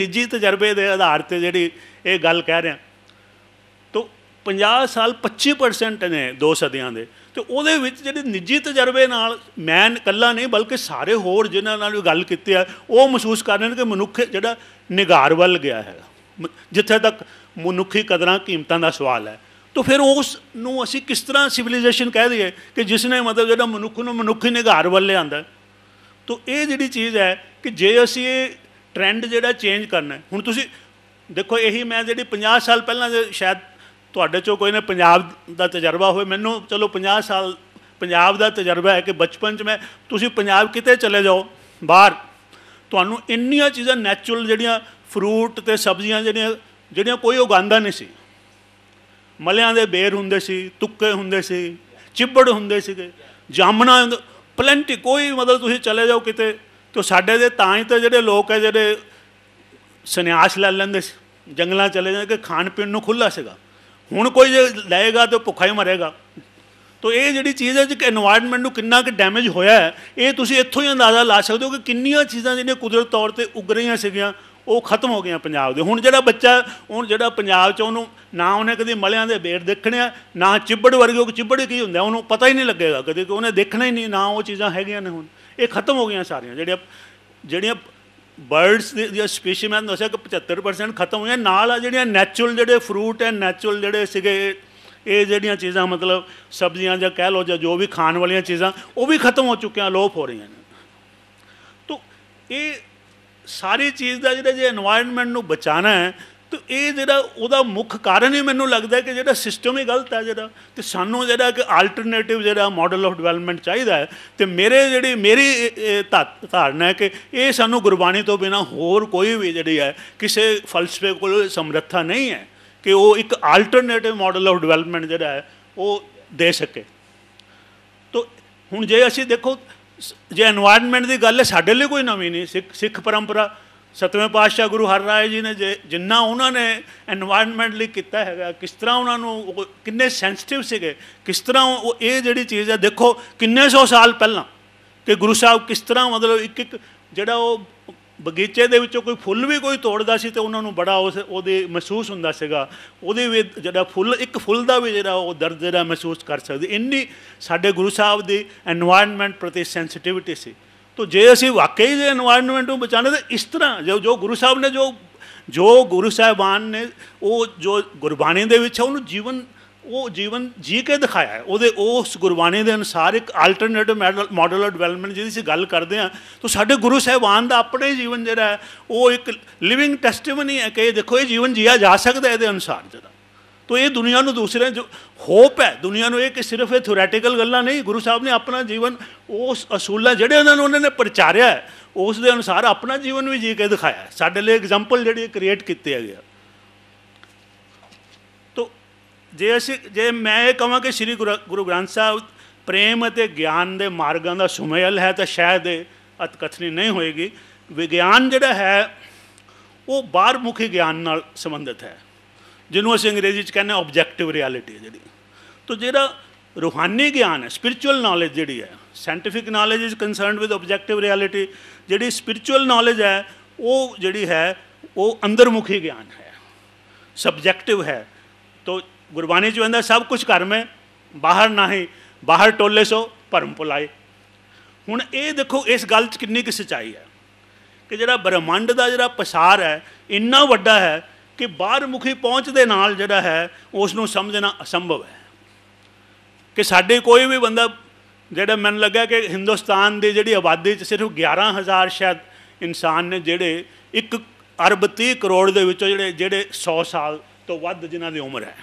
ਨਿੱਜੀ ਤਜਰਬੇ ਦੇ ਆਧਾਰ ਤੇ ਜਿਹੜੀ ਇਹ ਗੱਲ ਕਹਿ ਰਿਹਾ ਤੋ 50 ਸਾਲ 25% ਨੇ ਦੋ ਸਦੀਆਂ ਦੇ ਤੇ ਉਹਦੇ ਵਿੱਚ ਜਿਹੜੇ ਨਿੱਜੀ ਤਜਰਬੇ ਨਾਲ ਮੈਂ ਇਕੱਲਾ ਨਹੀਂ ਬਲਕਿ ਸਾਰੇ ਹੋਰ ਜਿਨ੍ਹਾਂ ਨਾਲ ਵੀ ਗੱਲ ਕੀਤੀ ਆ ਉਹ ਮਹਿਸੂਸ ਕਰ ਰਹੇ ਨੇ ਕਿ ਮਨੁੱਖ ਜਿਹੜਾ ਨਿਗਾਰ ਵੱਲ ਗਿਆ ਹੈ ਜਿੱਥੇ ਤੱਕ ਮਨੁੱਖੀ ਕਦਰਾਂ ਕੀਮਤਾਂ ਦਾ ਸਵਾਲ ਹੈ ਤੋ ਫਿਰ ਉਸ ਨੂੰ ਅਸੀਂ ਕਿਸ ਤਰ੍ਹਾਂ ਸਿਵਲਾਈਜੇਸ਼ਨ ਕਹਿ ਦਈਏ ਕਿ ਜਿਸ ਨੇ ਮਤਲਬ ਜਿਹੜਾ ਮਨੁੱਖ ਨੂੰ ਮਨੁੱਖੀ ਨਿਗਾਰ ਵੱਲ ਲਿਆਂਦਾ ਤੋ ਇਹ ਜਿਹੜੀ ਚੀਜ਼ ਹੈ ਕਿ ਜੇ ਅਸੀਂ ਇਹ ਟ੍ਰੈਂਡ ਜਿਹੜਾ ਚੇਂਜ ਕਰਨਾ ਹੁਣ ਤੁਸੀਂ ਦੇਖੋ ਇਹੀ ਮੈਂ ਜਿਹੜੀ 50 ਸਾਲ ਪਹਿਲਾਂ ਸ਼ਾਇਦ ਤੁਹਾਡੇ ਚੋਂ ਕੋਈ ਨੇ ਪੰਜਾਬ ਦਾ ਤਜਰਬਾ ਹੋਵੇ ਮੈਨੂੰ ਚਲੋ 50 ਸਾਲ ਪੰਜਾਬ ਦਾ ਤਜਰਬਾ ਹੈ ਕਿ ਬਚਪਨ 'ਚ ਮੈਂ ਤੁਸੀਂ ਪੰਜਾਬ ਕਿਤੇ ਚਲੇ ਜਾਓ ਬਾਹਰ ਤੁਹਾਨੂੰ ਇੰਨੀਆਂ ਚੀਜ਼ਾਂ ਨੈਚੁਰਲ ਜਿਹੜੀਆਂ ਫਰੂਟ ਤੇ ਸਬਜ਼ੀਆਂ ਜਿਹੜੀਆਂ ਜਿਹੜੀਆਂ ਕੋਈ ਉਗਾਉਂਦਾ ਨਹੀਂ ਸੀ ਮਲਿਆਂ ਦੇ ਬੇਰ ਹੁੰਦੇ ਸੀ ਤੁੱਕੇ ਹੁੰਦੇ ਸੀ ਚਿੱਬੜ ਹੁੰਦੇ ਸੀਗੇ ਜਾਮਣਾ ਪਲੈਂਟੀ ਕੋਈ ਮਤਲਬ ਤੁਸੀਂ ਚਲੇ ਜਾਓ ਕਿਤੇ ਤੋ ਸਾਡੇ ਦੇ ਤਾਂ ਹੀ ਤਾਂ ਜਿਹੜੇ ਲੋਕ ਹੈ ਜਿਹੜੇ ਸੰਨਿਆਸ ਲੈ ਲੈਂਦੇ ਸੀ ਜੰਗਲਾਂ ਚਲੇ ਜਾਂਦੇ ਕਿ ਖਾਣ ਪੀਣ ਨੂੰ ਖੁੱਲਾ ਸੀਗਾ ਹੁਣ ਕੋਈ ਜੇ ਲਏਗਾ ਤੇ ਭੁੱਖਾ ਹੀ ਮਰੇਗਾ ਤੋ ਇਹ ਜਿਹੜੀ ਚੀਜ਼ ਹੈ ਕਿ এনवायरमेंट ਨੂੰ ਕਿੰਨਾ ਕਿ ਡੈਮੇਜ ਹੋਇਆ ਹੈ ਇਹ ਤੁਸੀਂ ਇੱਥੋਂ ਹੀ ਅੰਦਾਜ਼ਾ ਲਾ ਸਕਦੇ ਹੋ ਕਿ ਕਿੰਨੀਆਂ ਚੀਜ਼ਾਂ ਜਿਹਨੇ ਕੁਦਰਤ ਤੌਰ ਤੇ ਉਗ ਰਹੀਆਂ ਸੀਗੀਆਂ ਉਹ ਖਤਮ ਹੋ ਗਈਆਂ ਪੰਜਾਬ ਦੇ ਹੁਣ ਜਿਹੜਾ ਬੱਚਾ ਹੁਣ ਜਿਹੜਾ ਪੰਜਾਬ 'ਚ ਉਹਨੂੰ ਨਾ ਉਹਨੇ ਕਦੇ ਮਲਿਆਂ ਦੇ ਬੇੜ ਦੇਖਣੇ ਆ ਨਾ ਚਿੱਬੜ ਵਰਗੇ ਉਹ ਚਿੱਬੜ ਕੀ ਹੁੰਦਾ ਉਹਨੂੰ ਪਤਾ ਹੀ ਨਹੀਂ ਲੱਗੇਗਾ ਕਦੇ ਕਿ ਉਹਨੇ ਦੇਖਣਾ ਹੀ ਨਹੀਂ ਨਾ ਉਹ ਚੀਜ਼ਾਂ ਹੈਗੀਆਂ ਨੇ ਹੁਣ ਇਹ ਖਤਮ ਹੋ ਗਈਆਂ ਸਾਰੀਆਂ ਜਿਹੜੀਆਂ ਜਿਹੜੀਆਂ ਬਰਡਸ ਦੀਆਂ ਸਪੀਸ਼ੀ ਮੈਂ ਦੱਸਿਆ ਕਿ 75% ਖਤਮ ਹੋਈਆਂ ਨਾਲ ਆ ਜਿਹੜੀਆਂ ਨੈਚੁਰਲ ਜਿਹੜੇ ਫਰੂਟ ਐ ਨੈਚੁਰਲ ਜਿਹੜੇ ਸੀਗੇ ਇਹ ਜਿਹੜੀਆਂ ਚੀਜ਼ਾਂ ਮਤਲਬ ਸਬਜ਼ੀਆਂ ਜਾਂ ਕਹਿ ਲੋ ਜਾਂ ਜੋ ਵੀ ਖਾਣ ਵਾਲੀਆਂ ਚੀਜ਼ਾਂ ਉਹ ਵੀ ਖਤਮ ਹੋ ਚੁੱਕੀਆਂ ਲੋਪ ਹੋ ਰਹੀਆਂ ਨੇ ਤੋਂ ਇਹ ਸਾਰੀ ਚੀਜ਼ ਦਾ ਜਿਹੜਾ ਜੇ এনवायरमेंट ਨੂੰ ਬਚਾਣਾ ਹੈ ਤੇ ਇਹ ਜਿਹੜਾ ਉਹਦਾ ਮੁੱਖ ਕਾਰਨ ਹੀ ਮੈਨੂੰ ਲੱਗਦਾ ਕਿ ਜਿਹੜਾ ਸਿਸਟਮ ਹੀ ਗਲਤ ਹੈ ਜਿਹੜਾ ਤੇ ਸਾਨੂੰ ਜਿਹੜਾ ਕਿ ਆਲਟਰਨੇਟਿਵ ਜਿਹੜਾ ਮਾਡਲ ਆਫ ਡਿਵੈਲਪਮੈਂਟ ਚਾਹੀਦਾ ਹੈ ਤੇ ਮੇਰੇ ਜਿਹੜੀ ਮੇਰੀ ਧਾਰਨਾ ਹੈ ਕਿ ਇਹ ਸਾਨੂੰ ਗੁਰਬਾਣੀ ਤੋਂ ਬਿਨਾ ਹੋਰ ਕੋਈ ਵੀ ਜਿਹੜੀ ਹੈ ਕਿਸੇ ਫਲਸਫੇ ਕੋਲ ਸਮਰੱਥਾ ਨਹੀਂ ਹੈ ਕਿ ਉਹ ਇੱਕ ਆਲਟਰਨੇਟਿਵ ਮਾਡਲ ਆਫ ਡਿਵੈਲਪਮੈਂਟ ਜਿਹੜਾ ਹੈ ਉਹ ਦੇ ਸਕੇ ਤੋ ਹੁਣ ਜੇ ਅਸੀਂ ਦੇਖੋ ਜੇ এনवायरमेंट ਦੀ ਗੱਲ ਹੈ ਸਾਡੇ ਲਈ ਕੋਈ ਨਵੀਂ ਨਹੀਂ ਸਿੱਖ ਸਿੱਖ ਪਰੰਪਰਾ ਸਤਵੇਂ ਪਾਤਸ਼ਾਹ ਗੁਰੂ ਹਰਰਾਏ ਜੀ ਨੇ ਜਿੰਨਾ ਉਹਨਾਂ ਨੇ এনवायरमेंट ਲਈ ਕੀਤਾ ਹੈਗਾ ਕਿਸ ਤਰ੍ਹਾਂ ਉਹਨਾਂ ਨੂੰ ਕਿੰਨੇ ਸੈਂਸਿਟਿਵ ਸੀਗੇ ਕਿਸ ਤਰ੍ਹਾਂ ਉਹ ਇਹ ਜਿਹੜੀ ਚੀਜ਼ ਹੈ ਦੇਖੋ ਕਿੰਨੇ ਸੌ ਸਾਲ ਪਹਿਲਾਂ ਕਿ ਗੁਰੂ ਸਾਹਿਬ ਕਿਸ ਤਰ੍ਹਾਂ ਮਤਲਬ ਇੱਕ ਇੱਕ ਜਿਹੜਾ ਉਹ ਬਗੀਚੇ ਦੇ ਵਿੱਚੋਂ ਕੋਈ ਫੁੱਲ ਵੀ ਕੋਈ ਤੋੜਦਾ ਸੀ ਤੇ ਉਹਨਾਂ ਨੂੰ ਬੜਾ ਉਸ ਉਹਦੇ ਮਹਿਸੂਸ ਹੁੰਦਾ ਸੀਗਾ ਉਹਦੇ ਵੀ ਜਿਹੜਾ ਫੁੱਲ ਇੱਕ ਫੁੱਲ ਦਾ ਵੀ ਜਿਹੜਾ ਉਹ ਦਰਦ ਜਿਹੜਾ ਮਹਿਸੂਸ ਕਰ ਸਕਦੇ ਇੰਨੀ ਸਾਡੇ ਗੁਰੂ ਸਾਹਿਬ ਦੀ এনवायरमेंट ਪ੍ਰਤੀ ਸੈਂਸਿਟਿਵਿਟੀ ਸੀ ਤੋ ਜੇ ਅਸੀਂ ਵਾਕਈ ਦੇ এনवायरमेंट ਨੂੰ ਬਚਾਣਾ ਤੇ ਇਸ ਤਰ੍ਹਾਂ ਜੋ ਜੋ ਗੁਰੂ ਸਾਹਿਬ ਨੇ ਜੋ ਜੋ ਗੁਰੂ ਸਾਹਿਬਾਨ ਨੇ ਉਹ ਜੋ ਗੁਰਬਾਣੀ ਦੇ ਵਿੱਚ ਉਹਨੂੰ ਜੀਵਨ ਉਹ ਜੀਵਨ ਜੀ ਕੇ ਦਿਖਾਇਆ ਹੈ ਉਹਦੇ ਉਸ ਗੁਰਬਾਣੀ ਦੇ ਅਨਸਾਰ ਇੱਕ ਆਲਟਰਨੇਟਿਵ ਮਾਡਲ ਆਫ ਡਿਵੈਲਪਮੈਂਟ ਜਿਹਦੀ ਅਸੀਂ ਗੱਲ ਕਰਦੇ ਆ ਤਾਂ ਸਾਡੇ ਗੁਰੂ ਸਾਹਿਬਾਨ ਦਾ ਆਪਣੇ ਜੀਵਨ ਜਿਹੜਾ ਉਹ ਇੱਕ ਲਿਵਿੰਗ ਟੈਸਟੀਮਨੀ ਹੈ ਕਿ ਦੇਖੋ ਇਹ ਜੀਵਨ ਜੀਆ ਜਾ ਸਕਦਾ ਇਹਦੇ ਅਨੁਸਾਰ ਜਿਹੜਾ ਤੋ ਇਹ ਦੁਨੀਆ ਨੂੰ ਦੂਸਰੇ ਜੋ ਹੋਪ ਹੈ ਦੁਨੀਆ ਨੂੰ ਇਹ ਕਿ ਸਿਰਫ ਇਹ ਥਿਓਰੈਟੀਕਲ ਗੱਲਾਂ ਨਹੀਂ ਗੁਰੂ ਸਾਹਿਬ ਨੇ ਆਪਣਾ ਜੀਵਨ ਉਸ ਅਸੂਲਾਂ ਜਿਹੜੇ ਉਹਨਾਂ ਨੂੰ ਉਹਨਾਂ ਨੇ ਪ੍ਰਚਾਰਿਆ ਉਸ ਦੇ ਅਨੁਸਾਰ ਆਪਣਾ ਜੀਵਨ ਵੀ ਜੀ ਕੇ ਦਿਖਾਇਆ ਸਾਡੇ ਲਈ ਐਗਜ਼ਾਮਪਲ ਜਿਹੜੇ ਕ੍ਰੀਏਟ ਕੀਤੇ ਹੈ ਗਿਆ ਤੋ ਜੇ ਅਸੀਂ ਜੇ ਮੈਂ ਇਹ ਕਹਾਂ ਕਿ ਸ੍ਰੀ ਗੁਰੂ ਗ੍ਰੰਥ ਸਾਹਿਬ ਪ੍ਰੇਮ ਅਤੇ ਗਿਆਨ ਦੇ ਮਾਰਗਾਂ ਦਾ ਸੁਮੇਲ ਹੈ ਤਾਂ ਸ਼ਾਇਦ ਅਤਕਥਨੀ ਨਹੀਂ ਹੋਏਗੀ ਵਿਗਿਆਨ ਜਿਹੜਾ ਹੈ ਉਹ ਬਾਹਰ ਮੁਖੀ ਗਿਆਨ ਨਾਲ ਸੰਬੰਧਿਤ ਹੈ ਜਿਹਨੂੰ ਅਸੀਂ ਅੰਗਰੇਜ਼ੀ 'ਚ ਕਹਿੰਦੇ ਆਬਜੈਕਟਿਵ ਰਿਐਲਿਟੀ ਹੈ ਜਿਹੜੀ ਤੋਂ ਜਿਹੜਾ ਰੂਹਾਨੀ ਗਿਆਨ ਹੈ ਸਪਿਰਚੁਅਲ ਨੌਲੇਜ ਜਿਹੜੀ ਹੈ scientific knowledge is concerned with objective reality ਜਿਹੜੀ ਸਪਿਰਚੁਅਲ ਨੌਲੇਜ ਹੈ ਉਹ ਜਿਹੜੀ ਹੈ ਉਹ ਅੰਦਰਮੁਖੀ ਗਿਆਨ ਹੈ ਸਬਜੈਕਟਿਵ ਹੈ ਤੋਂ ਗੁਰਬਾਣੀ 'ਚ ਕਹਿੰਦਾ ਸਭ ਕੁਝ ਘਰ ਹੈ ਬਾਹਰ ਨਹੀਂ ਬਾਹਰ ਟੋਲੇ ਸੋ ਭਰਮ ਪੁਲਾਏ ਹੁਣ ਇਹ ਦੇਖੋ ਇਸ ਗੱਲ 'ਚ ਕਿੰਨੀ ਕਿ ਸਚਾਈ ਹੈ ਕਿ ਜਿਹੜਾ ਬ੍ਰਹਮੰਡ ਦਾ ਜਿਹੜਾ ਪਸਾਰ ਹੈ ਇੰਨਾ ਵੱਡਾ ਹੈ ਕਿ ਬਾਹਰਮੁਖੀ ਪਹੁੰਚ ਦੇ ਨਾਲ ਜਿਹੜਾ ਹੈ ਉਸ ਨੂੰ ਸਮਝਣਾ ਅਸੰਭਵ ਹੈ ਕਿ ਸਾਡੇ ਕੋਈ ਵੀ ਬੰਦਾ ਜਿਹੜਾ ਮੈਨੂੰ ਲੱਗਾ ਕਿ ਹਿੰਦੁਸਤਾਨ ਦੀ ਜਿਹੜੀ ਆਬਾਦੀ 'ਚ ਸਿਰਫ 11000 ਸ਼ਾਇਦ ਇਨਸਾਨ ਨੇ ਜਿਹੜੇ 1 ਅਰਬ 30 ਕਰੋੜ ਦੇ ਵਿੱਚੋਂ ਜਿਹੜੇ ਜਿਹੜੇ 100 ਸਾਲ ਤੋਂ ਵੱਧ ਜਿਨ੍ਹਾਂ ਦੀ ਉਮਰ ਹੈ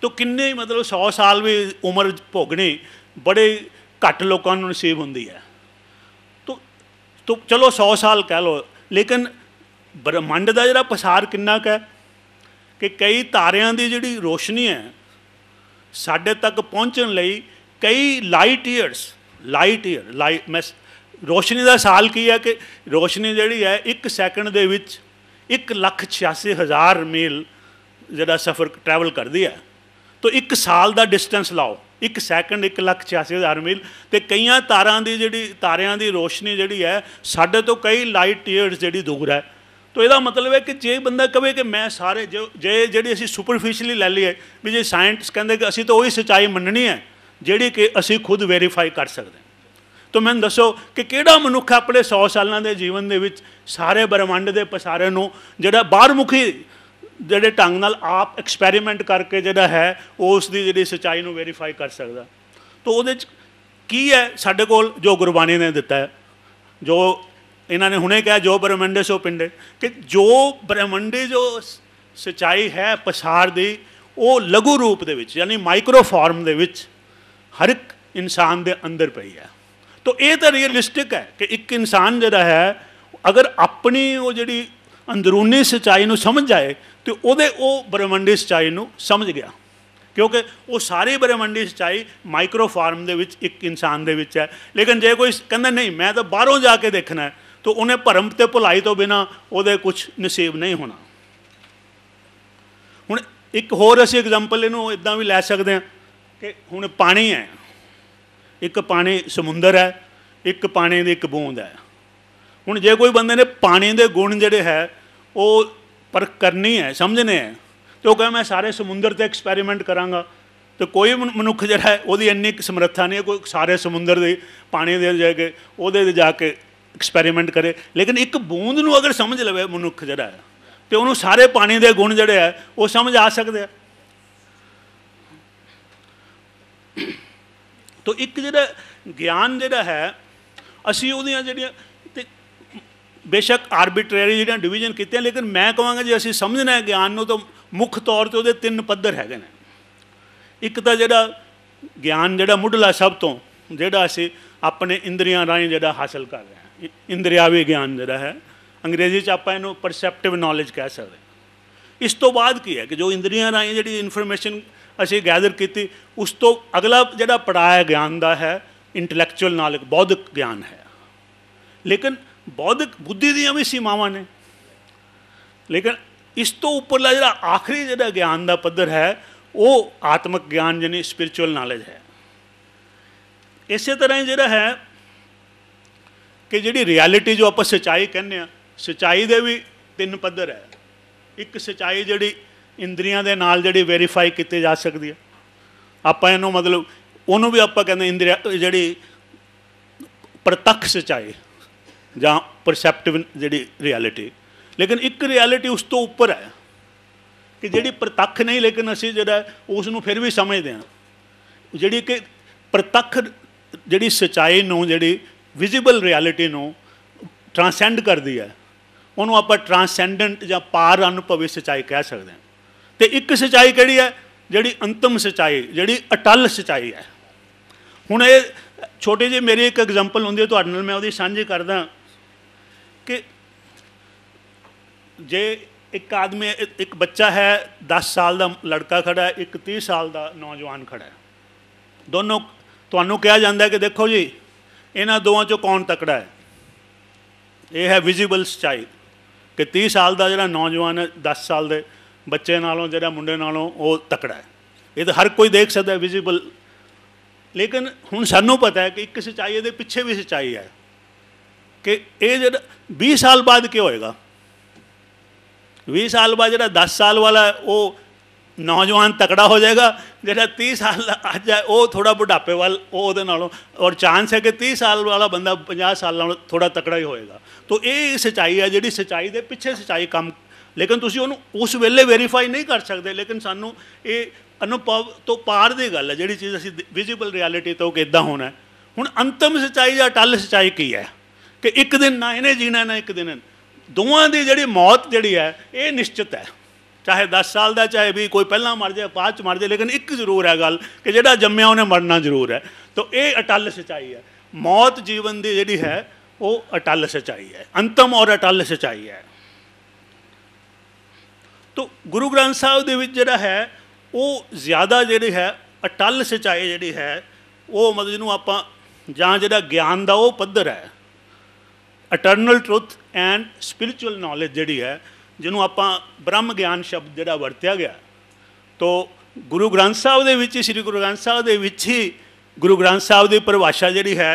ਤੋਂ ਕਿੰਨੇ ਮਤਲਬ 100 ਸਾਲ ਵੀ ਉਮਰ ਭੋਗਣੀ ਬੜੇ ਘੱਟ ਲੋਕਾਂ ਨੂੰ ਨਸੀਬ ਹੁੰਦੀ ਹੈ ਤੋਂ ਤੋਂ ਚਲੋ 100 ਸਾਲ ਕਹਿ ਲੋ ਲੇਕਿਨ ਬ੍ਰਹਮੰਡ ਦਾ ਜਿਹੜਾ ਪਸਾਰ ਕਿੰਨਾ ਕੁ ਹੈ ਕਿ ਕਈ ਤਾਰਿਆਂ ਦੀ ਜਿਹੜੀ ਰੋਸ਼ਨੀ ਹੈ ਸਾਡੇ ਤੱਕ ਪਹੁੰਚਣ ਲਈ ਕਈ light years light year light ਰੋਸ਼ਨੀ ਦਾ ਸਾਲ ਕੀ ਹੈ ਕਿ ਰੋਸ਼ਨੀ ਜਿਹੜੀ ਹੈ 1 ਸੈਕਿੰਡ ਦੇ ਵਿੱਚ 186000 ਮੀਲ ਜਿਹੜਾ ਸਫ਼ਰ ਟਰੈਵਲ ਕਰਦੀ ਹੈ ਤੋਂ 1 ਸਾਲ ਦਾ ਡਿਸਟੈਂਸ ਲਾਓ 1 ਸੈਕਿੰਡ 186000 ਮੀਲ ਤੇ ਕਈਆਂ ਤਾਰਾਂ ਦੀ ਜਿਹੜੀ ਤਾਰਿਆਂ ਦੀ ਰੋਸ਼ਨੀ ਜਿਹੜੀ ਹੈ ਸਾਡੇ ਤੋਂ ਕਈ ਲਾਈਟ ਈਅਰਸ ਜਿਹੜੀ ਦੂਰ ਹੈ ਤੋ ਇਹਦਾ ਮਤਲਬ ਹੈ ਕਿ ਜੇ ਬੰਦਾ ਕਵੇ ਕਿ ਮੈਂ ਸਾਰੇ ਜੇ ਜਿਹੜੀ ਅਸੀਂ ਸੁਪਰਫੀਸ਼ੀਅਲੀ ਲੈ ਲਈਏ ਵੀ ਜੇ ਸਾਇੰਸ ਕਹਿੰਦੇ ਕਿ ਅਸੀਂ ਤਾਂ ਉਹੀ ਸਚਾਈ ਮੰਨਣੀ ਹੈ ਜਿਹੜੀ ਕਿ ਅਸੀਂ ਖੁਦ ਵੈਰੀਫਾਈ ਕਰ ਸਕਦੇ ਹਾਂ ਤਾਂ ਮੈਨੂੰ ਦੱਸੋ ਕਿ ਕਿਹੜਾ ਮਨੁੱਖ ਆਪਣੇ 100 ਸਾਲਾਂ ਦੇ ਜੀਵਨ ਦੇ ਵਿੱਚ ਸਾਰੇ ਬ੍ਰਹਿਮੰਡ ਦੇ ਪਸਾਰੇ ਨੂੰ ਜਿਹੜਾ ਬਾਹਰਮੁਖੀ ਜਿਹੜੇ ਢੰਗ ਨਾਲ ਆਪ ਐਕਸਪੈਰੀਮੈਂਟ ਕਰਕੇ ਜਿਹੜਾ ਹੈ ਉਸ ਦੀ ਜਿਹੜੀ ਸਚਾਈ ਨੂੰ ਵੈਰੀਫਾਈ ਕਰ ਸਕਦਾ ਤੋ ਉਹਦੇ ਚ ਕੀ ਹੈ ਸਾਡੇ ਕੋਲ ਜੋ ਗੁਰਬਾਣੀ ਨੇ ਦਿੱਤਾ ਹੈ ਜੋ ਇਹਨਾਂ ਨੇ ਹੁਣੇ ਕਿਹਾ ਜੋ ਬ੍ਰਹਮੰਡੇ ਸੋ ਪਿੰਡੇ ਕਿ ਜੋ ਬ੍ਰਹਮੰਡੇ ਜੋ ਸਚਾਈ ਹੈ ਪਸਾਰ ਦੀ ਉਹ ਲਘੂ ਰੂਪ ਦੇ ਵਿੱਚ ਯਾਨੀ ਮਾਈਕਰੋ ਫਾਰਮ ਦੇ ਵਿੱਚ ਹਰ ਇੱਕ ਇਨਸਾਨ ਦੇ ਅੰਦਰ ਪਈ ਹੈ ਤਾਂ ਇਹ ਤਾਂ ਰੀਅਲਿਸਟਿਕ ਹੈ ਕਿ ਇੱਕ ਇਨਸਾਨ ਜਿਹੜਾ ਹੈ ਅਗਰ ਆਪਣੀ ਉਹ ਜਿਹੜੀ ਅੰਦਰੂਨੀ ਸਚਾਈ ਨੂੰ ਸਮਝ ਜਾਏ ਤੇ ਉਹਦੇ ਉਹ ਬ੍ਰਹਮੰਡੀ ਸਚਾਈ ਨੂੰ ਸਮਝ ਗਿਆ ਕਿਉਂਕਿ ਉਹ ਸਾਰੀ ਬ੍ਰਹਮੰਡੀ ਸਚਾਈ ਮਾਈਕਰੋ ਫਾਰਮ ਦੇ ਵਿੱਚ ਇੱਕ ਇਨਸਾਨ ਦੇ ਵਿੱਚ ਹੈ ਲੇਕਿਨ ਜੇ ਕੋਈ ਕਹਿੰਦਾ ਨਹੀਂ ਮੈਂ ਤਾਂ ਬਾਹਰੋਂ ਜਾ ਕੇ ਦੇਖਣਾ ਹੈ ਤੋ ਉਹਨੇ ਭਰਮ ਤੇ ਭੁਲਾਈ ਤੋਂ ਬਿਨਾ ਉਹਦੇ ਕੁਝ ਨਸੀਬ ਨਹੀਂ ਹੋਣਾ ਹੁਣ ਇੱਕ ਹੋਰ ਅਸੀਂ ਐਗਜ਼ਾਮਪਲ ਇਹਨੂੰ ਇਦਾਂ ਵੀ ਲੈ ਸਕਦੇ ਹਾਂ ਕਿ ਹੁਣ ਪਾਣੀ ਹੈ ਇੱਕ ਪਾਣੀ ਸਮੁੰਦਰ ਹੈ ਇੱਕ ਪਾਣੀ ਦੀ ਇੱਕ ਬੂੰਦ ਹੈ ਹੁਣ ਜੇ ਕੋਈ ਬੰਦੇ ਨੇ ਪਾਣੀ ਦੇ ਗੁਣ ਜਿਹੜੇ ਹੈ ਉਹ ਪਰ ਕਰਨੀ ਹੈ ਸਮਝਣੇ ਹੈ ਤੇ ਉਹ ਕਹੇ ਮੈਂ ਸਾਰੇ ਸਮੁੰਦਰ ਤੇ ਐਕਸਪੈਰੀਮੈਂਟ ਕਰਾਂਗਾ ਤੇ ਕੋਈ ਮਨੁੱਖ ਜਿਹੜਾ ਹੈ ਉਹਦੀ ਇੰਨੀ ਸਮਰੱਥਾ ਨਹੀਂ ਕੋਈ ਸਾਰੇ ਸਮੁੰਦਰ ਦੇ ਪਾਣੀ ਦੇ ਜਾ ਕੇ ਉਹਦੇ ਤੇ ਜਾ ਕੇ ਐਕਸਪੈਰੀਮੈਂਟ ਕਰੇ ਲੇਕਿਨ ਇੱਕ ਬੂੰਦ ਨੂੰ ਅਗਰ ਸਮਝ ਲਵੇ ਮਨੁੱਖ ਜਿਹੜਾ ਹੈ ਤੇ ਉਹਨੂੰ ਸਾਰੇ ਪਾਣੀ ਦੇ ਗੁਣ ਜਿਹੜੇ ਆ ਉਹ ਸਮਝ ਆ ਸਕਦੇ ਆ ਤੋ ਇੱਕ ਜਿਹੜਾ ਗਿਆਨ ਜਿਹੜਾ ਹੈ ਅਸੀਂ ਉਹਦੀਆਂ ਜਿਹੜੀਆਂ ਤੇ ਬੇਸ਼ੱਕ ਆਰਬਿਟਰੀ ਜਿਹੜੀਆਂ ਡਿਵੀਜ਼ਨ ਕੀਤੀਆਂ ਲੇਕਿਨ ਮੈਂ ਕਹਾਂਗਾ ਜੇ ਅਸੀਂ ਸਮਝਣਾ ਹੈ ਗਿਆਨ ਨੂੰ ਤਾਂ ਮੁੱਖ ਤੌਰ ਤੇ ਉਹਦੇ ਤਿੰਨ ਪੱਧਰ ਹੈਗੇ ਨੇ ਇੱਕ ਤਾਂ ਜਿਹੜਾ ਗਿਆਨ ਜਿਹੜਾ ਮੁੱਢਲਾ ਸਭ ਤੋਂ ਜਿਹੜਾ ਅਸੀਂ ਆਪਣੇ ਇੰਦਰੀਆਂ ਰਾਹੀਂ ਜਿਹੜਾ ਹਾਸਲ ਕਰ ਰਹੇ ਹਾਂ ਇੰਦਰੀਆਵੀ ਗਿਆਨ ਜਿਹੜਾ ਹੈ ਅੰਗਰੇਜ਼ੀ 'ਚ ਆਪਾਂ ਇਹਨੂੰ ਪਰਸੈਪਟਿਵ ਨੌਲੇਜ ਕਹਿ ਸਕਦੇ ਇਸ ਤੋਂ ਬਾਅਦ ਕੀ ਹੈ ਕਿ ਜੋ ਇੰਦਰੀਆਂ ਰਾਹੀਂ ਜਿਹੜੀ ਇਨਫੋਰਮੇਸ਼ਨ ਅਸੀਂ ਗੈਦਰ ਕੀਤੀ ਉਸ ਤੋਂ ਅਗਲਾ ਜਿਹੜਾ ਪੜਾਇਆ ਗਿਆਨ ਦਾ ਹੈ ਇੰਟੈਲੈਕਚੁਅਲ ਨੌਲੇਜ ਬੌਧਿਕ ਗਿਆਨ ਹੈ ਲੇਕਿਨ ਬੌਧਿਕ ਬੁੱਧੀ ਦੀਆਂ ਵੀ ਸੀਮਾਵਾਂ ਨੇ ਲੇਕਿਨ ਇਸ ਤੋਂ ਉੱਪਰਲਾ ਜਿਹੜਾ ਆਖਰੀ ਜਿਹੜਾ ਗਿਆਨ ਦਾ ਪੱਧਰ ਹੈ ਉਹ ਆਤਮਿਕ ਗਿਆਨ ਜਾਨੀ ਸਪਿਰਚੁਅਲ ਨੌਲੇਜ ਹੈ ਇਸੇ ਤਰ੍ਹਾਂ ਜਿਹੜਾ ਹੈ ਕਿ ਜਿਹੜੀ ਰਿਐਲਿਟੀ ਜੋ ਆਪਾਂ ਸਚਾਈ ਕਹਿੰਦੇ ਆ ਸਚਾਈ ਦੇ ਵੀ ਤਿੰਨ ਪੱਧਰ ਹੈ ਇੱਕ ਸਚਾਈ ਜਿਹੜੀ ਇੰਦਰੀਆਂ ਦੇ ਨਾਲ ਜਿਹੜੀ ਵੈਰੀਫਾਈ ਕੀਤੀ ਜਾ ਸਕਦੀ ਹੈ ਆਪਾਂ ਇਹਨੂੰ ਮਤਲਬ ਉਹਨੂੰ ਵੀ ਆਪਾਂ ਕਹਿੰਦੇ ਇੰਦਰੀਆ ਜਿਹੜੀ ਪ੍ਰਤੱਖ ਸਚਾਈ ਜਾਂ ਪਰਸੈਪਟਿਵ ਜਿਹੜੀ ਰਿਐਲਿਟੀ ਲੇਕਿਨ ਇੱਕ ਰਿਐਲਿਟੀ ਉਸ ਤੋਂ ਉੱਪਰ ਹੈ ਕਿ ਜਿਹੜੀ ਪ੍ਰਤੱਖ ਨਹੀਂ ਲੇਕਿਨ ਅਸੀਂ ਜਿਹੜਾ ਉਸ ਨੂੰ ਫਿਰ ਵੀ ਸਮਝਦੇ ਹਾਂ ਜਿਹੜੀ ਕਿ ਪ੍ਰਤੱਖ ਜਿਹੜੀ ਸਚਾਈ ਨੂੰ ਜਿਹੜੀ ਵਿਜ਼ੀਬਲ ਰਿਐਲਿਟੀ ਨੂੰ ਟ੍ਰਾਂਸੈਂਡ ਕਰਦੀ ਹੈ ਉਹਨੂੰ ਆਪਾਂ ਟ੍ਰਾਂਸੈਂਡੈਂਟ ਜਾਂ ਪਾਰ ਅਨੁਭਵੀ ਸਚਾਈ ਕਹਿ ਸਕਦੇ ਹਾਂ ਤੇ ਇੱਕ ਸਚਾਈ ਕਿਹੜੀ ਹੈ ਜਿਹੜੀ ਅੰਤਮ ਸਚਾਈ ਜਿਹੜੀ ਅਟਲ ਸਚਾਈ ਹੈ ਹੁਣ ਇਹ ਛੋਟੇ ਜਿਹੇ ਮੇਰੇ ਇੱਕ ਐਗਜ਼ਾਮਪਲ ਹੁੰਦੀ ਹੈ ਤੁਹਾਡੇ ਨਾਲ ਮੈਂ ਉਹਦੀ ਸਾਂਝੀ ਕਰਦਾ ਕਿ ਜੇ ਇੱਕ ਆਦਮੀ ਇੱਕ ਬੱਚਾ ਹੈ 10 ਸਾਲ ਦਾ ਲੜਕਾ ਖੜਾ ਹੈ ਇੱਕ 30 ਸਾਲ ਦਾ ਨੌਜਵਾਨ ਖੜਾ ਹੈ ਦੋਨੋਂ ਤੁਹਾਨੂੰ ਕਿਹਾ ਜਾਂਦਾ ਕਿ ਦੇਖੋ ਜੀ ਇਹਨਾਂ ਦੋਵਾਂ ਚੋਂ ਕੌਣ ਤਕੜਾ ਹੈ ਇਹ ਹੈ ਵਿਜ਼ੀਬਲ ਸਟਾਈਲ ਕਿ 30 ਸਾਲ ਦਾ ਜਿਹੜਾ ਨੌਜਵਾਨ ਹੈ 10 ਸਾਲ ਦੇ ਬੱਚੇ ਨਾਲੋਂ ਜਿਹੜਾ ਮੁੰਡੇ ਨਾਲੋਂ ਉਹ ਤਕੜਾ ਹੈ ਇਹ ਤਾਂ ਹਰ ਕੋਈ ਦੇਖ ਸਕਦਾ ਹੈ ਵਿਜ਼ੀਬਲ ਲੇਕਿਨ ਹੁਣ ਸਾਨੂੰ ਪਤਾ ਹੈ ਕਿ ਇੱਕ ਸਚਾਈ ਦੇ ਪਿੱਛੇ ਵੀ ਸਚਾਈ ਹੈ ਕਿ ਇਹ ਜਿਹੜਾ 20 ਸਾਲ ਬਾਅਦ ਕੀ ਹੋਏਗਾ 20 ਸਾਲ ਬਾਅਦ ਜਿਹੜਾ 10 ਸਾਲ ਵਾਲਾ ਉਹ ਨੌਜਵਾਨ ਤਕੜਾ ਹੋ ਜਾਏਗਾ ਜਿਹੜਾ 30 ਸਾਲ ਦਾ ਅੱਜ ਹੈ ਉਹ ਥੋੜਾ ਬੁਢਾਪੇ ਵੱਲ ਉਹ ਉਹਦੇ ਨਾਲੋਂ ਔਰ ਚਾਂਸ ਹੈ ਕਿ 30 ਸਾਲ ਵਾਲਾ ਬੰਦਾ 50 ਸਾਲ ਨਾਲੋਂ ਥੋੜਾ ਤਕੜਾ ਹੀ ਹੋਏਗਾ ਤੋਂ ਇਹ ਸਚਾਈ ਹੈ ਜਿਹੜੀ ਸਚਾਈ ਦੇ ਪਿੱਛੇ ਸਚਾਈ ਕੰਮ ਲੇਕਿਨ ਤੁਸੀਂ ਉਹਨੂੰ ਉਸ ਵੇਲੇ ਵੈਰੀਫਾਈ ਨਹੀਂ ਕਰ ਸਕਦੇ ਲੇਕਿਨ ਸਾਨੂੰ ਇਹ ਅਨੁਭਵ ਤੋਂ ਪਾਰ ਦੀ ਗੱਲ ਹੈ ਜਿਹੜੀ ਚੀਜ਼ ਅਸੀਂ ਵਿਜ਼ੀਬਲ ਰਿਐਲਿਟੀ ਤੋਂ ਕਿੱਦਾਂ ਹੋਣਾ ਹੁਣ ਅੰਤਮ ਸਚਾਈ ਜਾਂ ਟੱਲ ਸਚਾਈ ਕੀ ਹੈ ਕਿ ਇੱਕ ਦਿਨ ਨਾ ਇਹਨੇ ਜੀਣਾ ਨਾ ਇੱਕ ਦਿਨ ਦੋਵਾਂ ਦੀ ਜਿਹੜੀ ਮੌਤ ਜਿਹੜੀ ਹੈ ਇਹ ਨਿਸ਼ਚਿਤ ਹੈ ਚਾਹੇ 10 ਸਾਲ ਦਾ ਚਾਹੇ ਵੀ ਕੋਈ ਪਹਿਲਾਂ ਮਰ ਜਾਏ ਬਾਅਦ ਚ ਮਰ ਜਾਏ ਲੇਕਿਨ ਇੱਕ ਜ਼ਰੂਰ ਹੈ ਗੱਲ ਕਿ ਜਿਹੜਾ ਜੰਮਿਆ ਉਹਨੇ ਮਰਨਾ ਜ਼ਰੂਰ ਹੈ ਤਾਂ ਇਹ ਅਟਲ ਸਚਾਈ ਹੈ ਮੌਤ ਜੀਵਨ ਦੀ ਜਿਹੜੀ ਹੈ ਉਹ ਅਟਲ ਸਚਾਈ ਹੈ ਅੰਤਮ ਔਰ ਅਟਲ ਸਚਾਈ ਹੈ ਤਾਂ ਗੁਰੂ ਗ੍ਰੰਥ ਸਾਹਿਬ ਦੇ ਵਿੱਚ ਜਿਹੜਾ ਹੈ ਉਹ ਜ਼ਿਆਦਾ ਜਿਹੜੀ ਹੈ ਅਟਲ ਸਚਾਈ ਜਿਹੜੀ ਹੈ ਉਹ ਮਤਲਬ ਜਿਹਨੂੰ ਆਪਾਂ ਜਾਂ ਜਿਹੜਾ ਗਿਆਨ ਦਾ ਉਹ ਪੱਧਰ ਹੈ eternal truth and spiritual knowledge ਜਿਹੜੀ ਹੈ ਜਿਹਨੂੰ ਆਪਾਂ ਬ੍ਰਹਮ ਗਿਆਨ ਸ਼ਬਦ ਜਿਹੜਾ ਵਰਤਿਆ ਗਿਆ ਤੋਂ ਗੁਰੂ ਗ੍ਰੰਥ ਸਾਹਿਬ ਦੇ ਵਿੱਚ ਸ੍ਰੀ ਗੁਰੂ ਗ੍ਰੰਥ ਸਾਹਿਬ ਦੇ ਵਿੱਚ ਹੀ ਗੁਰੂ ਗ੍ਰੰਥ ਸਾਹਿਬ ਦੀ ਪਰਿਭਾਸ਼ਾ ਜਿਹੜੀ ਹੈ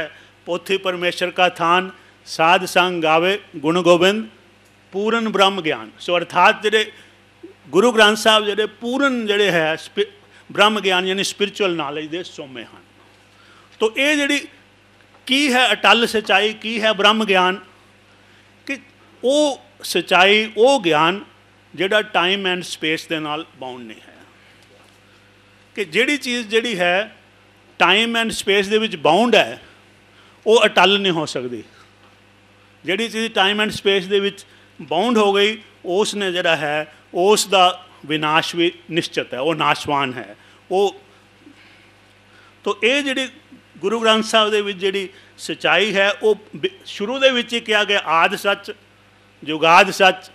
ਪੋਥੀ ਪਰਮੇਸ਼ਰ ਕਾ ਥਾਨ ਸਾਧ ਸੰਗ ਗਾਵੇ ਗੁਣ ਗੋਬਿੰਦ ਪੂਰਨ ਬ੍ਰਹਮ ਗਿਆਨ ਸੋ ਅਰਥਾਤ ਜਿਹੜੇ ਗੁਰੂ ਗ੍ਰੰਥ ਸਾਹਿਬ ਜਿਹੜੇ ਪੂਰਨ ਜਿਹੜੇ ਹੈ ਬ੍ਰਹਮ ਗਿਆਨ ਯਾਨੀ ਸਪਿਰਚੁਅਲ ਨੌਲੇਜ ਦੇ ਸੋਮੇ ਹਨ ਤੋਂ ਇਹ ਜਿਹੜੀ ਕੀ ਹੈ ਅਟਲ ਸਚਾਈ ਕੀ ਹੈ ਬ੍ਰਹਮ ਗਿਆਨ ਕਿ ਉਹ ਸਚਾਈ ਉਹ ਗਿਆਨ ਜਿਹੜਾ ਟਾਈਮ ਐਂਡ ਸਪੇਸ ਦੇ ਨਾਲ ਬਾਉਂਡ ਨਹੀਂ ਹੈ ਕਿ ਜਿਹੜੀ ਚੀਜ਼ ਜਿਹੜੀ ਹੈ ਟਾਈਮ ਐਂਡ ਸਪੇਸ ਦੇ ਵਿੱਚ ਬਾਉਂਡ ਹੈ ਉਹ ਅਟਲ ਨਹੀਂ ਹੋ ਸਕਦੀ ਜਿਹੜੀ ਚੀਜ਼ ਟਾਈਮ ਐਂਡ ਸਪੇਸ ਦੇ ਵਿੱਚ ਬਾਉਂਡ ਹੋ ਗਈ ਉਸ ਨੇ ਜਿਹੜਾ ਹੈ ਉਸ ਦਾ ਵਿਨਾਸ਼ ਵੀ ਨਿਸ਼ਚਿਤ ਹੈ ਉਹ ਨਾਸ਼ਵਾਨ ਹੈ ਉਹ ਤੋਂ ਇਹ ਜਿਹੜੀ ਗੁਰੂ ਗ੍ਰੰਥ ਸਾਹਿਬ ਦੇ ਵਿੱਚ ਜਿਹੜੀ ਸਚਾਈ ਹੈ ਉਹ ਸ਼ੁਰੂ ਦੇ ਵਿੱਚ ਹੀ ਕਿਹਾ ਗਿਆ ਆਦ ਸੱਚ ਜੁਗਾਦ ਸੱਚ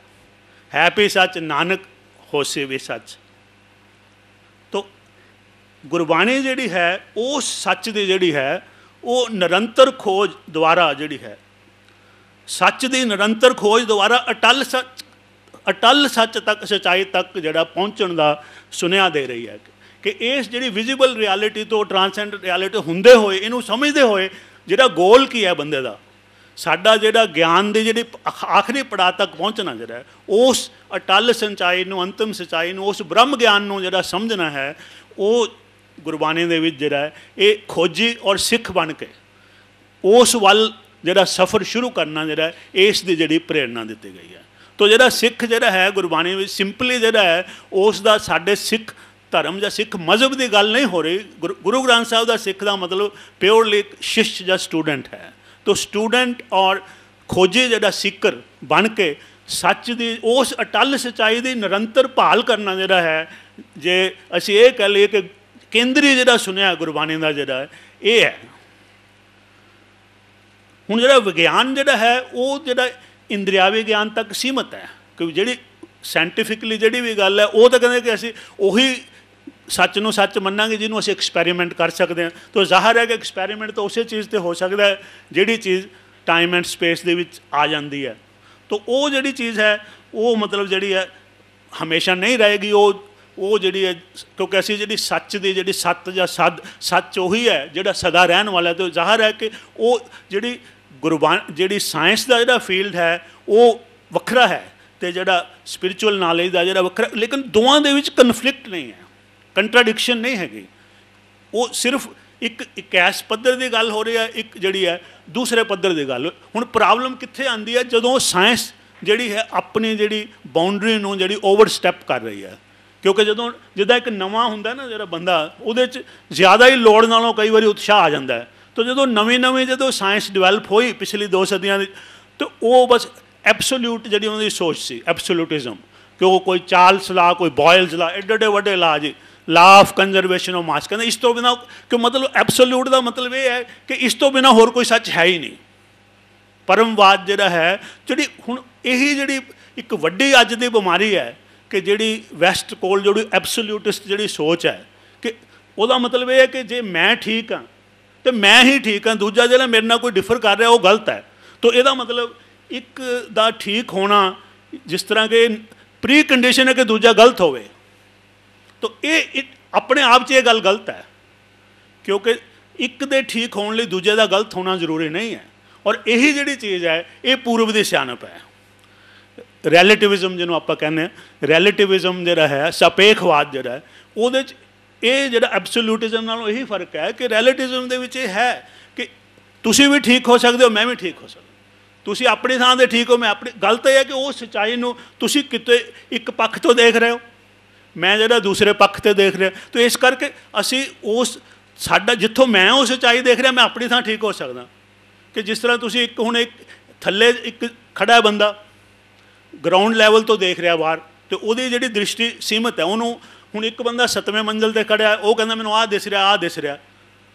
ਹੈ ਪੀ ਸੱਚ ਨਾਨਕ ਹੋਸੇ ਵੀ ਸੱਚ ਤੋਂ ਗੁਰਬਾਣੀ ਜਿਹੜੀ ਹੈ ਉਹ ਸੱਚ ਦੀ ਜਿਹੜੀ ਹੈ ਉਹ ਨਿਰੰਤਰ ਖੋਜ ਦੁਆਰਾ ਜਿਹੜੀ ਹੈ ਸੱਚ ਦੀ ਨਿਰੰਤਰ ਖੋਜ ਦੁਆਰਾ ਅਟਲ ਸੱਚ ਅਟਲ ਸੱਚ ਤੱਕ ਸਚਾਈ ਤੱਕ ਜਿਹੜਾ ਪਹੁੰਚਣ ਦਾ ਸੁਨੇਹਾ ਦੇ ਰਹੀ ਹੈ ਕਿ ਇਸ ਜਿਹੜੀ ਵਿਜ਼ੀਬਲ ਰਿਐਲਿਟੀ ਤੋਂ ਟ੍ਰਾਂਸੈਂਡ ਰਿਐਲਿਟੀ ਹੁੰਦੇ ਹੋਏ ਇਹਨੂੰ ਸਮਝਦੇ ਹੋਏ ਜਿਹੜਾ ਗੋਲ ਕੀ ਹੈ ਬੰਦੇ ਦਾ ਸਾਡਾ ਜਿਹੜਾ ਗਿਆਨ ਦੇ ਜਿਹੜੇ ਆਖਰੀ ਪੜਾਅ ਤੱਕ ਪਹੁੰਚਣਾ ਜਿਹੜਾ ਉਸ ਅਟਲ ਸਚਾਈ ਨੂੰ ਅੰਤਮ ਸਚਾਈ ਨੂੰ ਉਸ ਬ੍ਰਹਮ ਗਿਆਨ ਨੂੰ ਜਿਹੜਾ ਸਮਝਣਾ ਹੈ ਉਹ ਗੁਰਬਾਣੀ ਦੇ ਵਿੱਚ ਜਿਹੜਾ ਇਹ ਖੋਜੀ ਔਰ ਸਿੱਖ ਬਣ ਕੇ ਉਸ ਵੱਲ ਜਿਹੜਾ ਸਫ਼ਰ ਸ਼ੁਰੂ ਕਰਨਾ ਜਿਹੜਾ ਇਸ ਦੀ ਜਿਹੜੀ ਪ੍ਰੇਰਣਾ ਦਿੱਤੀ ਗਈ ਹੈ ਤੋ ਜਿਹੜਾ ਸਿੱਖ ਜਿਹੜਾ ਹੈ ਗੁਰਬਾਣੀ ਵਿੱਚ ਸਿੰਪਲੀ ਜਿਹੜਾ ਹੈ ਉਸ ਦਾ ਸਾਡੇ ਸਿੱਖ ਧਰਮ ਜਾਂ ਸਿੱਖ ਮਜ਼ਹਬ ਦੀ ਗੱਲ ਨਹੀਂ ਹੋ ਰਹੀ ਗੁਰੂ ਗ੍ਰੰਥ ਸਾਹਿਬ ਦਾ ਸਿੱਖ ਦਾ ਮਤਲਬ ਪਿਓਰਲੀ ਸ਼ਿਸ਼ਟ ਜਾਂ ਸਟੂਡੈਂਟ ਹੈ ਤੋਂ ਸਟੂਡੈਂਟ ਔਰ ਖੋਜੇ ਜਿਹੜਾ ਸਿੱਕਰ ਬਣ ਕੇ ਸੱਚ ਦੀ ਉਸ ਅਟਲ ਸਚਾਈ ਦੀ ਨਿਰੰਤਰ ਭਾਲ ਕਰਨਾ ਜਿਹੜਾ ਹੈ ਜੇ ਅਸੀਂ ਇਹ ਕਹ ਲਈਏ ਕਿ ਕੇਂਦਰੀ ਜਿਹੜਾ ਸੁਨਿਆ ਗੁਰਬਾਣੀ ਦਾ ਜਿਹੜਾ ਇਹ ਹੈ ਹੁਣ ਜਿਹੜਾ ਵਿਗਿਆਨ ਜਿਹੜਾ ਹੈ ਉਹ ਜਿਹੜਾ ਇੰਦਰੀਆਵੇ ਗਿਆਨ ਤੱਕ ਸੀਮਤ ਹੈ ਕਿ ਜਿਹੜੀ ਸਾਇੰਟੀਫਿਕਲੀ ਜਿਹੜੀ ਵੀ ਗੱਲ ਹੈ ਉਹ ਤਾਂ ਕਹਿੰਦੇ ਕਿ ਅਸੀਂ ਉਹੀ ਸੱਚ ਨੂੰ ਸੱਚ ਮੰਨਾਂਗੇ ਜਿਹਨੂੰ ਅਸੀਂ ਐਕਸਪੈਰੀਮੈਂਟ ਕਰ ਸਕਦੇ ਹਾਂ ਤਾਂ ਜ਼ਾਹਰ ਹੈ ਕਿ ਐਕਸਪੈਰੀਮੈਂਟ ਤਾਂ ਉਸੇ ਚੀਜ਼ ਤੇ ਹੋ ਸਕਦਾ ਹੈ ਜਿਹੜੀ ਚੀਜ਼ ਟਾਈਮ ਐਂਡ ਸਪੇਸ ਦੇ ਵਿੱਚ ਆ ਜਾਂਦੀ ਹੈ ਤਾਂ ਉਹ ਜਿਹੜੀ ਚੀਜ਼ ਹੈ ਉਹ ਮਤਲਬ ਜਿਹੜੀ ਹੈ ਹਮੇਸ਼ਾ ਨਹੀਂ ਰਹੇਗੀ ਉਹ ਉਹ ਜਿਹੜੀ ਹੈ ਕਿਉਂਕਿ ਅਸੀਂ ਜਿਹੜੀ ਸੱਚ ਦੀ ਜਿਹੜੀ ਸੱਤ ਜਾਂ ਸੱਦ ਸੱਚ ਉਹੀ ਹੈ ਜਿਹੜਾ ਸਦਾ ਰਹਿਣ ਵਾਲਾ ਤੇ ਜ਼ਾਹਰ ਹੈ ਕਿ ਉਹ ਜਿਹੜੀ ਗੁਰਬਾਨ ਜਿਹੜੀ ਸਾਇੰਸ ਦਾ ਜਿਹੜਾ ਫੀਲਡ ਹੈ ਉਹ ਵੱਖਰਾ ਹੈ ਤੇ ਜਿਹੜਾ ਸਪਿਰਚੁਅਲ ਨੌਲੇਜ ਦਾ ਜਿਹੜਾ ਵੱਖਰਾ ਲੇਕਿਨ ਦੋਵਾਂ ਦੇ ਵਿੱਚ ਕਨਫਲਿਕਟ ਨਹੀਂ ਹੈ ਕੰਟਰਡਿਕਸ਼ਨ ਨਹੀਂ ਹੈਗੀ ਉਹ ਸਿਰਫ ਇੱਕ ਐਸ ਪੱਧਰ ਦੀ ਗੱਲ ਹੋ ਰਹੀ ਹੈ ਇੱਕ ਜਿਹੜੀ ਹੈ ਦੂਸਰੇ ਪੱਧਰ ਦੀ ਗੱਲ ਹੁਣ ਪ੍ਰੋਬਲਮ ਕਿੱਥੇ ਆਂਦੀ ਹੈ ਜਦੋਂ ਸਾਇੰਸ ਜਿਹੜੀ ਹੈ ਆਪਣੀ ਜਿਹੜੀ ਬਾਉਂਡਰੀ ਨੂੰ ਜਿਹੜੀ ਓਵਰ ਸਟੈਪ ਕਰ ਰਹੀ ਹੈ ਕਿਉਂਕਿ ਜਦੋਂ ਜਿੱਦਾਂ ਇੱਕ ਨਵਾਂ ਹੁੰਦਾ ਨਾ ਜਿਹੜਾ ਬੰਦਾ ਉਹਦੇ 'ਚ ਜ਼ਿਆਦਾ ਹੀ ਲੋੜ ਨਾਲੋਂ ਕਈ ਵਾਰੀ ਉਤਸ਼ਾਹ ਆ ਜਾਂਦਾ ਹੈ ਤਾਂ ਜਦੋਂ ਨਵੇਂ-ਨਵੇਂ ਜਦੋਂ ਸਾਇੰਸ ਡਿਵੈਲਪ ਹੋਈ ਪਿਛਲੀ ਦੋ ਸਦੀਆਂ ਦੀ ਤੇ ਉਹ ਬਸ ਐਬਸੋਲੂਟ ਜਿਹੜੀ ਉਹਨਾਂ ਦੀ ਸੋਚ ਸੀ ਐਬਸੋਲੂਟਿਜ਼ਮ ਕਿਉਂਕਿ ਕੋਈ ਚਾਰਲਸ ਲਾ ਕੋਈ ਬੋਇਲਸ ਲਾ ਐਡੇ ਐਡੇ ਵੱਡੇ ਲਾ ਜੀ ਲਾਫ ਕੰਜ਼ਰਵੇਸ਼ਨ ਆਫ ਮਾਸ ਕਹਿੰਦਾ ਇਸ ਤੋਂ ਬਿਨਾ ਕਿ ਮਤਲਬ ਐਬਸੋਲੂਟ ਦਾ ਮਤਲਬ ਇਹ ਹੈ ਕਿ ਇਸ ਤੋਂ ਬਿਨਾ ਹੋਰ ਕੋਈ ਸੱਚ ਹੈ ਹੀ ਨਹੀਂ ਪਰਮਵਾਦ ਜਿਹੜਾ ਹੈ ਜਿਹੜੀ ਹੁਣ ਇਹੀ ਜਿਹੜੀ ਇੱਕ ਵੱਡੀ ਅੱਜ ਦੀ ਬਿਮਾਰੀ ਹੈ ਕਿ ਜਿਹੜੀ ਵੈਸਟ ਕੋਲ ਜਿਹੜੀ ਐਬਸੋਲੂਟਿਸਟ ਜਿਹੜੀ ਸੋਚ ਹੈ ਕਿ ਉਹਦਾ ਮਤਲਬ ਇਹ ਹੈ ਕਿ ਜੇ ਮੈਂ ਠੀਕ ਹਾਂ ਤੇ ਮੈਂ ਹੀ ਠੀਕ ਹਾਂ ਦੂਜਾ ਜਿਹੜਾ ਮੇਰੇ ਨਾਲ ਕੋਈ ਡਿਫਰ ਕਰ ਰਿਹਾ ਉਹ ਗਲਤ ਹੈ ਤੋਂ ਇਹਦਾ ਮਤਲਬ ਇੱਕ ਦਾ ਠੀਕ ਹੋਣਾ ਜਿਸ ਤਰ੍ਹਾਂ ਕਿ ਪ੍ਰੀ ਕੰਡੀਸ਼ਨ ਹੈ ਕਿ ਦੂਜਾ ਗਲਤ ਹੋਵੇ ਤੋ ਇਹ ਆਪਣੇ ਆਪ 'ਚ ਇਹ ਗੱਲ ਗਲਤ ਹੈ ਕਿਉਂਕਿ ਇੱਕ ਦੇ ਠੀਕ ਹੋਣ ਲਈ ਦੂਜੇ ਦਾ ਗਲਤ ਹੋਣਾ ਜ਼ਰੂਰੀ ਨਹੀਂ ਹੈ ਔਰ ਇਹੀ ਜਿਹੜੀ ਚੀਜ਼ ਹੈ ਇਹ ਪੂਰਬ ਦੇ ਸਿਆਣਪ ਹੈ ਰੈਲੇਟਿਵਿਜ਼ਮ ਜਿਹਨੂੰ ਆਪਾਂ ਕਹਿੰਦੇ ਆ ਰੈਲੇਟਿਵਿਜ਼ਮ ਜਿਹੜਾ ਹੈ ਸਪੇਖਵਾਦ ਜਿਹੜਾ ਉਹਦੇ 'ਚ ਇਹ ਜਿਹੜਾ ਐਬਸੋਲੂਟਿਜ਼ਮ ਨਾਲੋਂ ਇਹੀ ਫਰਕ ਹੈ ਕਿ ਰੈਲੇਟਿਵਿਜ਼ਮ ਦੇ ਵਿੱਚ ਇਹ ਹੈ ਕਿ ਤੁਸੀਂ ਵੀ ਠੀਕ ਹੋ ਸਕਦੇ ਹੋ ਮੈਂ ਵੀ ਠੀਕ ਹੋ ਸਕਦਾ ਤੁਸੀਂ ਆਪਣੀ ਥਾਂ ਦੇ ਠੀਕ ਹੋ ਮੈਂ ਆਪਣੀ ਗਲਤ ਹੈ ਕਿ ਉਹ ਸਚਾਈ ਨੂੰ ਤੁਸੀਂ ਕਿਤੇ ਇੱਕ ਪੱਖ ਤੋਂ ਦੇਖ ਰਹੇ ਹੋ ਮੈਂ ਜਿਹੜਾ ਦੂਸਰੇ ਪੱਖ ਤੇ ਦੇਖ ਰਿਹਾ ਤੋ ਇਸ ਕਰਕੇ ਅਸੀਂ ਉਸ ਸਾਡਾ ਜਿੱਥੋਂ ਮੈਂ ਉਸ ਸੱਚਾਈ ਦੇਖ ਰਿਹਾ ਮੈਂ ਆਪਣੀ ਥਾਂ ਠੀਕ ਹੋ ਸਕਦਾ ਕਿ ਜਿਸ ਤਰ੍ਹਾਂ ਤੁਸੀਂ ਇੱਕ ਹੁਣ ਇੱਕ ਥੱਲੇ ਇੱਕ ਖੜਾ ਬੰਦਾ ਗਰਾਊਂਡ ਲੈਵਲ ਤੋਂ ਦੇਖ ਰਿਹਾ ਬਾਹਰ ਤੇ ਉਹਦੀ ਜਿਹੜੀ ਦ੍ਰਿਸ਼ਟੀ ਸੀਮਤ ਹੈ ਉਹਨੂੰ ਹੁਣ ਇੱਕ ਬੰਦਾ 7ਵੇਂ ਮੰਜ਼ਲ ਤੇ ਖੜਿਆ ਉਹ ਕਹਿੰਦਾ ਮੈਨੂੰ ਆਹ ਦਿਸ ਰਿਹਾ ਆਹ ਦਿਸ ਰਿਹਾ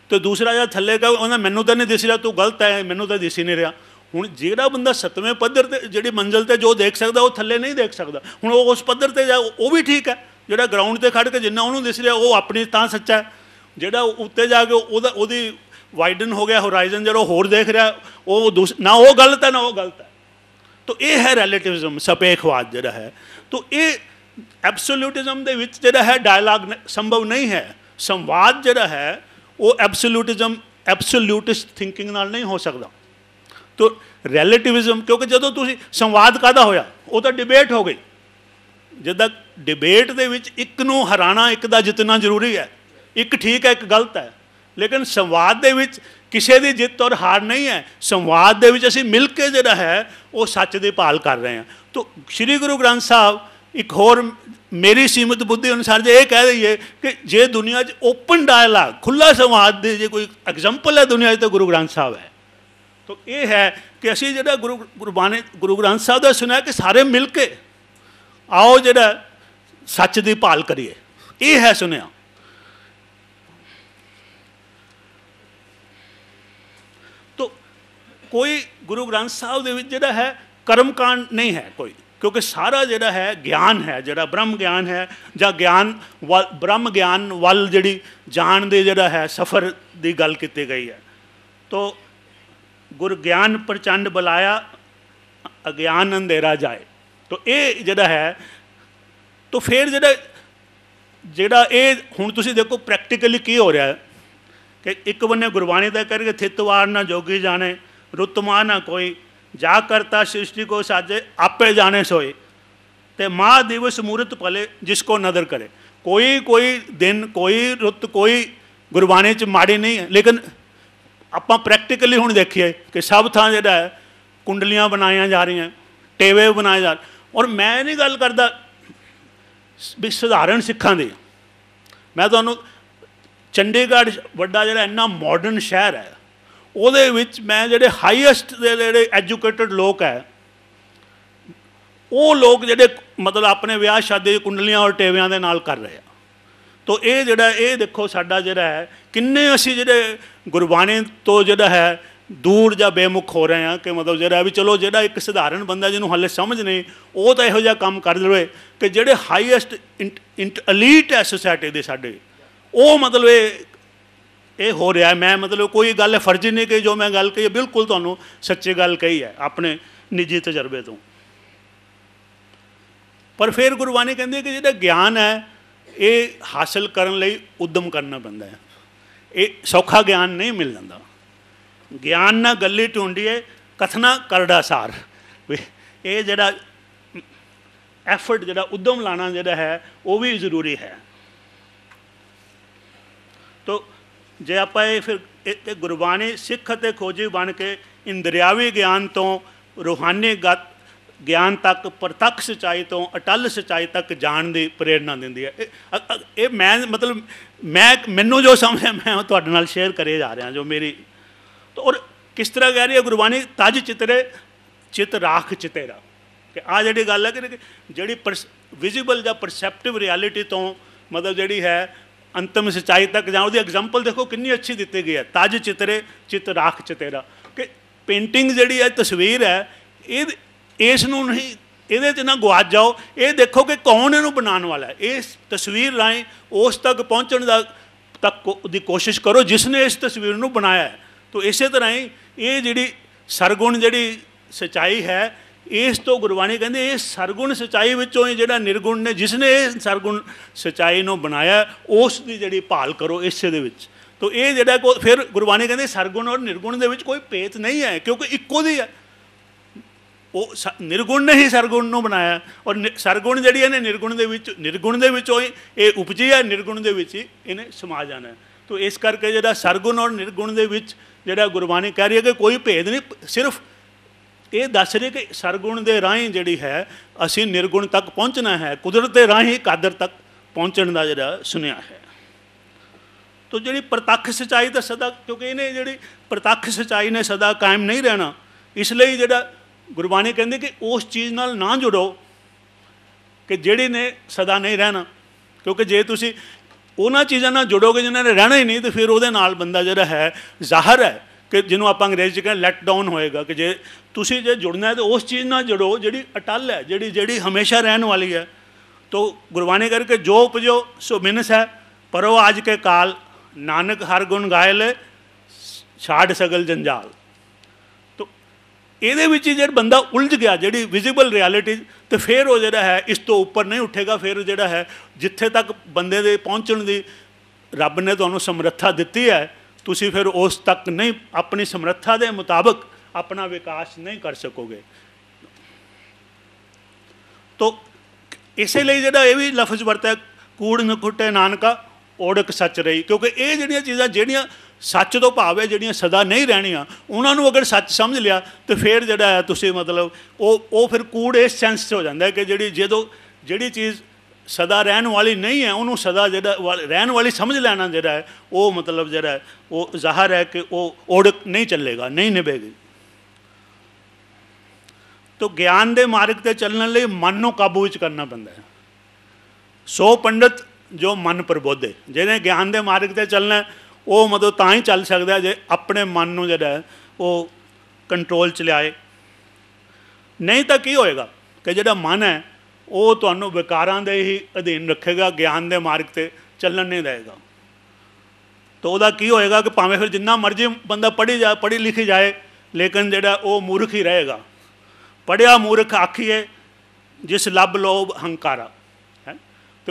ਤੇ ਦੂਸਰਾ ਜਿਹੜਾ ਥੱਲੇ ਕਹਿੰਦਾ ਉਹਨਾਂ ਮੈਨੂੰ ਤਾਂ ਨਹੀਂ ਦਿਸ ਰਿਹਾ ਤੂੰ ਗਲਤ ਹੈ ਮੈਨੂੰ ਤਾਂ ਦਿਸ ਹੀ ਨਹੀਂ ਰਿਹਾ ਹੁਣ ਜਿਹੜਾ ਬੰਦਾ 7ਵੇਂ ਪੱਧਰ ਤੇ ਜਿਹੜੀ ਮੰਜ਼ਲ ਤੇ ਜੋ ਦੇਖ ਸਕਦਾ ਉਹ ਥੱਲੇ ਨਹੀਂ ਦੇਖ ਸਕਦਾ ਹੁਣ ਉਹ ਉਸ ਪੱਧਰ ਤੇ ਜਾ ਉਹ ਵੀ ਠੀਕ ਹੈ ਜਿਹੜਾ ਗਰਾਊਂਡ ਤੇ ਖੜ ਕੇ ਜਿੰਨਾ ਉਹਨੂੰ ਦਿਸ ਰਿਹਾ ਉਹ ਆਪਣੀ ਤਾਂ ਸੱਚਾ ਜਿਹੜਾ ਉੱਤੇ ਜਾ ਕੇ ਉਹਦਾ ਉਹਦੀ ਵਾਈਡਨ ਹੋ ਗਿਆ ਹੋਰਾਈਜ਼ਨ ਜਿਹੜਾ ਹੋਰ ਦੇਖ ਰਿਹਾ ਉਹ ਨਾ ਉਹ ਗਲਤ ਹੈ ਨਾ ਉਹ ਗਲਤ ਹੈ ਤਾਂ ਇਹ ਹੈ ਰਿਲੇਟਿਵਿਜ਼ਮ ਸਪੇਖਵਾਦ ਜਿਹੜਾ ਹੈ ਤਾਂ ਇਹ ਐਬਸੋਲੂਟਿਜ਼ਮ ਦੇ ਵਿੱਚ ਜਿਹੜਾ ਹੈ ਡਾਇਲੌਗ ਸੰਭਵ ਨਹੀਂ ਹੈ ਸੰਵਾਦ ਜਿਹੜਾ ਹੈ ਉਹ ਐਬਸੋਲੂਟਿਜ਼ਮ ਐਬਸੋਲੂਟਿਸਟ ਥਿੰਕਿੰਗ ਨਾਲ ਨਹੀਂ ਹੋ ਸਕਦਾ ਤਾਂ ਰਿਲੇਟਿਵਿਜ਼ਮ ਕਿਉਂਕਿ ਜਦੋਂ ਤੁਸੀਂ ਸੰਵਾਦ ਕਾਦਾ ਹੋਇਆ ਉਹ ਤਾਂ ਡਿਬੇਟ ਹੋ ਗਈ ਜਦੋਂ ਡਿਬੇਟ ਦੇ ਵਿੱਚ ਇੱਕ ਨੂੰ ਹਰਾਣਾ ਇੱਕ ਦਾ ਜਿੱਤਣਾ ਜ਼ਰੂਰੀ ਹੈ ਇੱਕ ਠੀਕ ਹੈ ਇੱਕ ਗਲਤ ਹੈ ਲੇਕਿਨ ਸੰਵਾਦ ਦੇ ਵਿੱਚ ਕਿਸੇ ਦੀ ਜਿੱਤ ਔਰ ਹਾਰ ਨਹੀਂ ਹੈ ਸੰਵਾਦ ਦੇ ਵਿੱਚ ਅਸੀਂ ਮਿਲ ਕੇ ਜਿਹੜਾ ਹੈ ਉਹ ਸੱਚ ਦੇ ਭਾਲ ਕਰ ਰਹੇ ਹਾਂ ਤੋਂ ਸ੍ਰੀ ਗੁਰੂ ਗ੍ਰੰਥ ਸਾਹਿਬ ਇੱਕ ਹੋਰ ਮੇਰੀ ਸੀਮਤ ਬੁੱਧੀ ਅਨੁਸਾਰ ਜੇ ਇਹ ਕਹਿ ਦਈਏ ਕਿ ਜੇ ਦੁਨੀਆ 'ਚ ਓਪਨ ਡਾਇਲਾਗ ਖੁੱਲਾ ਸੰਵਾਦ ਦੇ ਜੇ ਕੋਈ ਐਗਜ਼ਾਮਪਲ ਹੈ ਦੁਨੀਆ 'ਚ ਤਾਂ ਗੁਰੂ ਗ੍ਰੰਥ ਸਾਹਿਬ ਹੈ ਤੋਂ ਇਹ ਹੈ ਕਿ ਅਸੀਂ ਜਿਹੜਾ ਗੁਰੂ ਗੁਰਬਾਣੀ ਗੁਰੂ ਗ੍ਰੰਥ ਸਾਹਿਬ ਦਾ ਸੁਣਿਆ ਕਿ ਸਾਰੇ ਮਿਲ ਕੇ ਆਓ ਜਿਹੜਾ ਸੱਚ ਦੀ ਭਾਲ ਕਰੀਏ ਇਹ ਹੈ ਸੁਨਿਆ ਤੋ ਕੋਈ ਗੁਰੂ ਗ੍ਰੰਥ ਸਾਹਿਬ ਦੇ ਵਿੱਚ ਜਿਹੜਾ ਹੈ ਕਰਮਕਾਂਡ ਨਹੀਂ ਹੈ ਕੋਈ ਕਿਉਂਕਿ ਸਾਰਾ ਜਿਹੜਾ ਹੈ ਗਿਆਨ ਹੈ ਜਿਹੜਾ ਬ੍ਰਹਮ ਗਿਆਨ ਹੈ ਜਾਂ ਗਿਆਨ ਬ੍ਰਹਮ ਗਿਆਨ ਵੱਲ ਜਿਹੜੀ ਜਾਣ ਦੇ ਜਿਹੜਾ ਹੈ ਸਫ਼ਰ ਦੀ ਗੱਲ ਕੀਤੀ ਗਈ ਹੈ ਤੋ ਗੁਰ ਗਿਆਨ ਪ੍ਰਚੰਡ ਬੁਲਾਇਆ ਅਗਿਆਨ ਅੰਧੇਰਾ ਜਾਏ ਤਾਂ ਇਹ ਜਿਹੜਾ ਹੈ ਤਾਂ ਫਿਰ ਜਿਹੜਾ ਜਿਹੜਾ ਇਹ ਹੁਣ ਤੁਸੀਂ ਦੇਖੋ ਪ੍ਰੈਕਟੀਕਲੀ ਕੀ ਹੋ ਰਿਹਾ ਹੈ ਕਿ ਇੱਕ ਬੰਨੇ ਗੁਰਬਾਣੀ ਦਾ ਕਰਕੇ ਥਿਤਵਾਰ ਨਾ ਜੋਗੀ ਜਾਣੇ ਰੁਤਮਾ ਨਾ ਕੋਈ ਜਾ ਕਰਤਾ ਸ੍ਰਿਸ਼ਟੀ ਕੋ ਸਾਜੇ ਆਪੇ ਜਾਣੇ ਸੋਏ ਤੇ ਮਾ ਦਿਵਸ ਮੂਰਤ ਭਲੇ ਜਿਸ ਕੋ ਨਦਰ ਕਰੇ ਕੋਈ ਕੋਈ ਦਿਨ ਕੋਈ ਰੁੱਤ ਕੋਈ ਗੁਰਬਾਣੀ ਚ ਮਾੜੀ ਨਹੀਂ ਹੈ ਲੇਕਿਨ ਆਪਾਂ ਪ੍ਰੈਕਟੀਕਲੀ ਹੁਣ ਦੇਖੀਏ ਕਿ ਸਭ ਥਾਂ ਜਿਹੜਾ ਹੈ ਕੁੰਡਲੀਆਂ ਬਣਾਈਆਂ ਜਾ ਰਹੀਆਂ ਟੇਵੇ ਬਣਾਏ ਜਾ ਔਰ ਮੈਂ ਨਹੀਂ ਗੱਲ ਕਰਦਾ ਵੀ ਸਧਾਰਨ ਸਿੱਖਾਂ ਦੇ ਮੈਂ ਤੁਹਾਨੂੰ ਚੰਡੀਗੜ੍ਹ ਵੱਡਾ ਜਿਹੜਾ ਇੰਨਾ ਮਾਡਰਨ ਸ਼ਹਿਰ ਹੈ ਉਹਦੇ ਵਿੱਚ ਮੈਂ ਜਿਹੜੇ ਹਾਈਐਸਟ ਦੇ ਜਿਹੜੇ ਐਜੂਕੇਟਿਡ ਲੋਕ ਹੈ ਉਹ ਲੋਕ ਜਿਹੜੇ ਮਤਲਬ ਆਪਣੇ ਵਿਆਹ ਸ਼ਾਦੀ ਕੁੰਡਲੀਆਂ ਔਰ ਟੇਵਿਆਂ ਦੇ ਨਾਲ ਕਰ ਰਹੇ ਆ ਤੋ ਇਹ ਜਿਹੜਾ ਇਹ ਦੇਖੋ ਸਾਡਾ ਜਿਹੜਾ ਹੈ ਕਿੰਨੇ ਅਸੀਂ ਜਿਹੜੇ ਗੁਰਬਾਣੀ ਤੋਂ ਜਿਹੜਾ ਹੈ ਦੂਰ ਜਾਂ ਬੇਮੁਖ ਹੋ ਰਹੇ ਆ ਕਿ ਮਤਲਬ ਜਿਹੜਾ ਵੀ ਚਲੋ ਜਿਹੜਾ ਇੱਕ ਸਧਾਰਨ ਬੰਦਾ ਜਿਹਨੂੰ ਹਾਲੇ ਸਮਝ ਨਹੀਂ ਉਹ ਤਾਂ ਇਹੋ ਜਿਹਾ ਕੰਮ ਕਰ ਲਵੇ ਕਿ ਜਿਹੜੇ ਹਾਈਐਸਟ ਐਲੀਟ ਐ ਸੋਸਾਇਟੀ ਦੇ ਸਾਡੇ ਉਹ ਮਤਲਬ ਇਹ ਇਹ ਹੋ ਰਿਹਾ ਮੈਂ ਮਤਲਬ ਕੋਈ ਗੱਲ ਫਰਜ਼ੀ ਨਹੀਂ ਕਿ ਜੋ ਮੈਂ ਗੱਲ ਕਹੀ ਬਿਲਕੁਲ ਤੁਹਾਨੂੰ ਸੱਚੀ ਗੱਲ ਕਹੀ ਹੈ ਆਪਣੇ ਨਿੱਜੀ ਤਜਰਬੇ ਤੋਂ ਪਰ ਫਿਰ ਗੁਰਬਾਣੀ ਕਹਿੰਦੀ ਹੈ ਕਿ ਜਿਹੜਾ ਗਿਆਨ ਹੈ ਇਹ ਹਾਸਲ ਕਰਨ ਲਈ ਉਦਮ ਕਰਨਾ ਪੈਂਦਾ ਹੈ ਇਹ ਸੌਖਾ ਗਿਆਨ ਨਹੀਂ ਮਿਲ ਜਾਂਦਾ ਗਿਆਨ ਨਾ ਗੱਲੀ ਟੁੰਡੀਏ ਕਥਨਾ ਕਰੜਾ ਸਾਰ ਇਹ ਜਿਹੜਾ ਐਫਰਟ ਜਿਹੜਾ ਉਦਮ ਲਾਣਾ ਜਿਹੜਾ ਹੈ ਉਹ ਵੀ ਜ਼ਰੂਰੀ ਹੈ ਤੋ ਜੇ ਆਪਾਂ ਇਹ ਫਿਰ ਤੇ ਗੁਰਬਾਣੀ ਸਿੱਖ ਅਤੇ ਖੋਜੀ ਬਣ ਕੇ ਇੰਦਰੀਆਵੀ ਗਿਆਨ ਤੋਂ ਰੂਹਾਨੀ ਗਿਆਨ ਤੱਕ ਪ੍ਰਤੱਖ ਸਚਾਈ ਤੋਂ ਅਟਲ ਸਚਾਈ ਤੱਕ ਜਾਣ ਦੀ ਪ੍ਰੇਰਣਾ ਦਿੰਦੀ ਹੈ ਇਹ ਮੈਂ ਮਤਲਬ ਮੈਂ ਮੈਨੂੰ ਜੋ ਸਮਝ ਮੈਂ ਤੁਹਾਡੇ ਨਾਲ ਸ਼ੇਅਰ ਕਰੇ ਜਾ ਰਿਹਾ ਜੋ ਮੇਰੀ तो ਔਰ ਕਿਸ ਤਰ੍ਹਾਂ ਕਹਿ ਰਹੀ ਹੈ ਗੁਰਬਾਣੀ ਤਜ ਚਿਤਰੇ ਚਿਤ ਰਾਖ ਚਿਤੇਰਾ ਕਿ ਆ ਜਿਹੜੀ ਗੱਲ ਹੈ ਕਿ ਜਿਹੜੀ ਵਿਜ਼ੀਬਲ ਜਾਂ ਪਰਸੈਪਟਿਵ ਰਿਐਲਿਟੀ ਤੋਂ ਮਤਲਬ ਜਿਹੜੀ ਹੈ ਅੰਤਮ ਸਚਾਈ ਤੱਕ ਜਾਂ ਉਹਦੀ ਐਗਜ਼ਾਮਪਲ ਦੇਖੋ ਕਿੰਨੀ ਅੱਛੀ ਦਿੱਤੀ ਗਈ ਹੈ ਤਜ ਚਿਤਰੇ ਚਿਤ ਰਾਖ ਚਿਤੇਰਾ ਕਿ ਪੇਂਟਿੰਗ ਜਿਹੜੀ ਹੈ ਤਸਵੀਰ ਹੈ ਇਹ ਇਸ ਨੂੰ ਨਹੀਂ ਇਹਦੇ 'ਚ ਨਾ ਗਵਾਚ ਜਾਓ ਇਹ ਦੇਖੋ ਕਿ ਕੌਣ ਇਹਨੂੰ ਬਣਾਉਣ ਵਾਲਾ ਹੈ ਇਸ ਤਸਵੀਰ ਰਾਹੀਂ ਉਸ ਤੱਕ ਪਹੁੰਚਣ ਦਾ ਤੱਕ ਦੀ ਕੋਸ਼ਿਸ਼ ਕਰੋ ਜਿਸ ਨੇ ਇਸ ਤਸਵੀਰ ਨੂੰ ਬਣਾਇਆ ਹੈ ਤੋਂ ਇਸੇ ਤਰ੍ਹਾਂ ਹੀ ਇਹ ਜਿਹੜੀ ਸਰਗੁਣ ਜਿਹੜੀ ਸਚਾਈ ਹੈ ਇਸ ਤੋਂ ਗੁਰਬਾਣੀ ਕਹਿੰਦੇ ਇਹ ਸਰਗੁਣ ਸਚਾਈ ਵਿੱਚੋਂ ਹੀ ਜਿਹੜਾ ਨਿਰਗੁਣ ਨੇ ਜਿਸ ਨੇ ਇਹ ਸਰਗੁਣ ਸਚਾਈ ਨੂੰ ਬਣਾਇਆ ਉਸ ਦੀ ਜਿਹੜੀ ਭਾਲ ਕਰੋ ਇਸੇ ਦੇ ਵਿੱਚ ਤੋਂ ਇਹ ਜਿਹੜਾ ਕੋ ਫਿਰ ਗੁਰਬਾਣੀ ਕਹਿੰਦੇ ਸਰਗੁਣ ਔਰ ਨਿਰਗੁਣ ਦੇ ਵਿੱਚ ਕੋਈ ਭੇਤ ਨਹੀਂ ਹੈ ਕਿਉਂਕਿ ਇੱਕੋ ਦੀ ਹੈ ਉਹ ਨਿਰਗੁਣ ਨੇ ਹੀ ਸਰਗੁਣ ਨੂੰ ਬਣਾਇਆ ਔਰ ਸਰਗੁਣ ਜਿਹੜੀ ਇਹਨੇ ਨਿਰਗੁਣ ਦੇ ਵਿੱਚ ਨਿਰਗੁਣ ਦੇ ਵਿੱਚੋਂ ਹੀ ਇਹ ਉਪਜੀ ਹੈ ਨਿਰਗੁਣ ਦੇ ਵਿੱਚ ਹੀ ਇਹਨੇ ਸਮਾ ਜਾਣਾ ਤੋ ਇਸ ਕਰਕੇ ਜਿਹੜਾ ਸਰਗੁਣ ਔਰ ਨਿਰਗੁਣ ਦੇ ਵਿੱਚ ਜਿਹੜਾ ਗੁਰਬਾਣੀ ਕਹਿ ਰਹੀ ਹੈ ਕਿ ਕੋਈ ਭੇਦ ਨਹੀਂ ਸਿਰਫ ਇਹ ਦੱਸ ਰਹੀ ਕਿ ਸਰਗੁਣ ਦੇ ਰਾਹੀਂ ਜਿਹੜੀ ਹੈ ਅਸੀਂ ਨਿਰਗੁਣ ਤੱਕ ਪਹੁੰਚਣਾ ਹੈ ਕੁਦਰਤ ਦੇ ਰਾਹੀਂ ਕਾਦਰ ਤੱਕ ਪਹੁੰਚਣ ਦਾ ਜਿਹੜਾ ਸੁਨਿਆ ਹੈ ਤੋ ਜਿਹੜੀ ਪ੍ਰਤੱਖ ਸਚਾਈ ਦਾ ਸਦਾ ਕਿਉਂਕਿ ਇਹਨੇ ਜਿਹੜੀ ਪ੍ਰਤੱਖ ਸਚਾਈ ਨੇ ਸਦਾ ਕਾਇਮ ਨਹੀਂ ਰਹਿਣਾ ਇਸ ਲਈ ਜਿਹੜਾ ਗੁਰਬਾਣੀ ਕਹਿੰਦੀ ਕਿ ਉਸ ਚੀਜ਼ ਨਾਲ ਨਾ ਜੁੜੋ ਕਿ ਜਿਹੜੀ ਨੇ ਸਦਾ ਨਹੀਂ ਰਹਿਣਾ ਕਿਉਂਕਿ ਜੇ ਤੁਸੀਂ ਉਹਨਾਂ ਚੀਜ਼ਾਂ ਨਾਲ ਜੁੜੋਗੇ ਜਿਨ੍ਹਾਂ ਨੇ ਰਹਿਣਾ ਹੀ ਨਹੀਂ ਤੇ ਫਿਰ ਉਹਦੇ ਨਾਲ ਬੰਦਾ ਜਿਹੜਾ ਹੈ ਜ਼ਾਹਰ ਹੈ ਕਿ ਜਿਹਨੂੰ ਆਪਾਂ ਅੰਗਰੇਜ਼ੀ 'ਚ ਕਹਿੰਦੇ ਲੈਟ ਡਾਊਨ ਹੋਏਗਾ ਕਿ ਜੇ ਤੁਸੀਂ ਜੇ ਜੁੜਨਾ ਹੈ ਤਾਂ ਉਸ ਚੀਜ਼ ਨਾਲ ਜੁੜੋ ਜਿਹੜੀ ਅਟਲ ਹੈ ਜਿਹੜੀ ਜਿਹੜੀ ਹਮੇਸ਼ਾ ਰਹਿਣ ਵਾਲੀ ਹੈ ਤੋ ਗੁਰਬਾਣੀ ਕਰਕੇ ਜੋ ਉਪਜੋ ਸੋ ਮਿੰਸ ਹੈ ਉਹ ਅੱਜ ਕੇ ਕਾਲ ਨਾਨਕ ਹਰ ਗੁਣ ਗਾਇਲੇ ਛਾੜ ਸਗਲ ਜੰਜਾਲ ਇਹਦੇ ਵਿੱਚ ਜਿਹੜਾ ਬੰਦਾ ਉਲਝ ਗਿਆ ਜਿਹੜੀ ਵਿਜ਼ੀਬਲ ਰਿਐਲਿਟੀ ਤੇ ਫੇਰ ਉਹ ਜਿਹੜਾ ਹੈ ਇਸ ਤੋਂ ਉੱਪਰ ਨਹੀਂ ਉੱਠੇਗਾ ਫੇਰ ਜਿਹੜਾ ਹੈ ਜਿੱਥੇ ਤੱਕ ਬੰਦੇ ਦੇ ਪਹੁੰਚਣ ਦੀ ਰੱਬ ਨੇ ਤੁਹਾਨੂੰ ਸਮਰੱਥਾ ਦਿੱਤੀ ਹੈ ਤੁਸੀਂ ਫਿਰ ਉਸ ਤੱਕ ਨਹੀਂ ਆਪਣੀ ਸਮਰੱਥਾ ਦੇ ਮੁਤਾਬਕ ਆਪਣਾ ਵਿਕਾਸ ਨਹੀਂ ਕਰ ਸਕੋਗੇ ਤੋ ਇਸੇ ਲਈ ਜਿਹੜਾ ਇਹ ਵੀ ਲਫ਼ਜ਼ ਵਰਤਿਆ ਕੂੜ ਨਖੁੱਟੇ ਨਾਨਕਾ ਔੜਕ ਸੱਚ ਰਹੀ ਕਿਉਂਕਿ ਇਹ ਜਿਹੜੀਆਂ ਚੀਜ਼ਾਂ ਜਿਹੜੀਆਂ ਸੱਚ ਤੋਂ ਭਾਵ ਹੈ ਜਿਹੜੀਆਂ ਸਦਾ ਨਹੀਂ ਰਹਿਣੀਆਂ ਉਹਨਾਂ ਨੂੰ ਅਗਰ ਸੱਚ ਸਮਝ ਲਿਆ ਤੇ ਫਿਰ ਜਿਹੜਾ ਹੈ ਤੁਸੀਂ ਮਤਲਬ ਉਹ ਉਹ ਫਿਰ ਕੂੜ ਇਸ ਸੈਂਸ 'ਚ ਹੋ ਜਾਂਦਾ ਕਿ ਜਿਹੜੀ ਜਦੋਂ ਜਿਹੜੀ ਚੀਜ਼ ਸਦਾ ਰਹਿਣ ਵਾਲੀ ਨਹੀਂ ਹੈ ਉਹਨੂੰ ਸਦਾ ਜਿਹੜਾ ਰਹਿਣ ਵਾਲੀ ਸਮਝ ਲੈਣਾ ਜਿਹੜਾ ਹੈ ਉਹ ਮਤਲਬ ਜਿਹੜਾ ਉਹ ਜ਼ਾਹਰ ਹੈ ਕਿ ਉਹ ਔੜਕ ਨਹੀਂ ਚੱਲੇਗਾ ਨਹੀਂ ਨਿਭੇਗੀ ਤੋ ਗਿਆਨ ਦੇ ਮਾਰਗ ਤੇ ਚੱਲਣ ਲਈ ਮਨ ਨੂੰ ਕਾਬੂ ਵਿੱਚ ਕਰਨਾ ਪੈਂਦਾ ਹੈ ਸੋ ਪੰਡਤ ਜੋ ਮਨ ਪ੍ਰਬੋਧੇ ਜਿਹਨੇ ਗਿਆਨ ਦੇ ਮਾਰਗ ਤੇ ਚੱਲਣਾ ਉਹ ਮਤਲਬ ਤਾਂ ਹੀ ਚੱਲ ਸਕਦਾ ਜੇ ਆਪਣੇ ਮਨ ਨੂੰ ਜਿਹੜਾ ਉਹ ਕੰਟਰੋਲ ਚ ਲਿਆਏ ਨਹੀਂ ਤਾਂ ਕੀ ਹੋਏਗਾ ਕਿ ਜਿਹੜਾ ਮਨ ਹੈ ਉਹ ਤੁਹਾਨੂੰ ਵਿਕਾਰਾਂ ਦੇ ਹੀ ਅਧੀਨ ਰੱਖੇਗਾ ਗਿਆਨ ਦੇ ਮਾਰਗ ਤੇ ਚੱਲਣ ਨਹੀਂ ਦੇਵੇਗਾ ਤਾਂ ਉਹਦਾ ਕੀ ਹੋਏਗਾ ਕਿ ਭਾਵੇਂ ਫਿਰ ਜਿੰਨਾ ਮਰਜ਼ੀ ਬੰਦਾ ਪੜ੍ਹੀ ਜਾ ਪੜ੍ਹੀ ਲਿਖੀ ਜਾਏ ਲੇਕਿਨ ਜਿਹੜਾ ਉਹ ਮੂਰਖ ਹੀ ਰਹੇਗਾ ਪੜਿਆ ਮੂਰਖ ਆਖੀਏ ਜਿਸ ਲੱਭ ਲੋਭ ਹੰਕਾਰਾ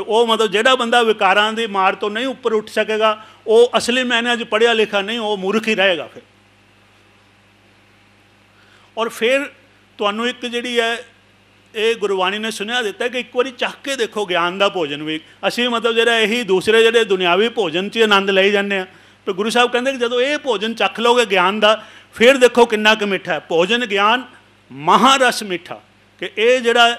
ਤੇ ਉਹ ਮਤਲਬ ਜਿਹੜਾ ਬੰਦਾ ਵਿਕਾਰਾਂ ਦੀ ਮਾਰ ਤੋਂ ਨਹੀਂ ਉੱਪਰ ਉੱਠ ਸਕੇਗਾ ਉਹ ਅਸਲੀ ਮੈਨੇ ਅਜ ਪੜਿਆ ਲਿਖਿਆ ਨਹੀਂ ਉਹ ਮੂਰਖ ਹੀ ਰਹੇਗਾ ਫਿਰ ਔਰ ਫਿਰ ਤੁਹਾਨੂੰ ਇੱਕ ਜਿਹੜੀ ਹੈ ਇਹ ਗੁਰਬਾਣੀ ਨੇ ਸੁਨੇਹਾ ਦਿੱਤਾ ਕਿ ਇੱਕ ਵਾਰੀ ਚੱਖ ਕੇ ਦੇਖੋ ਗਿਆਨ ਦਾ ਭੋਜਨ ਵੀ ਅਸੀਂ ਮਤਲਬ ਜਿਹੜਾ ਇਹੀ ਦੂਸਰੇ ਜਿਹੜੇ ਦੁਨਿਆਵੀ ਭੋਜਨ 'ਚ ਆਨੰਦ ਲਈ ਜਾਂਦੇ ਆ ਤੇ ਗੁਰੂ ਸਾਹਿਬ ਕਹਿੰਦੇ ਕਿ ਜਦੋਂ ਇਹ ਭੋਜਨ ਚੱਖ ਲੋਗੇ ਗਿਆਨ ਦਾ ਫਿਰ ਦੇਖੋ ਕਿੰਨਾ ਕੁ ਮਿੱਠਾ ਹੈ ਭੋਜਨ ਗਿਆਨ ਮਹਾਰਸ ਮਿੱਠਾ ਕਿ ਇਹ ਜਿਹੜਾ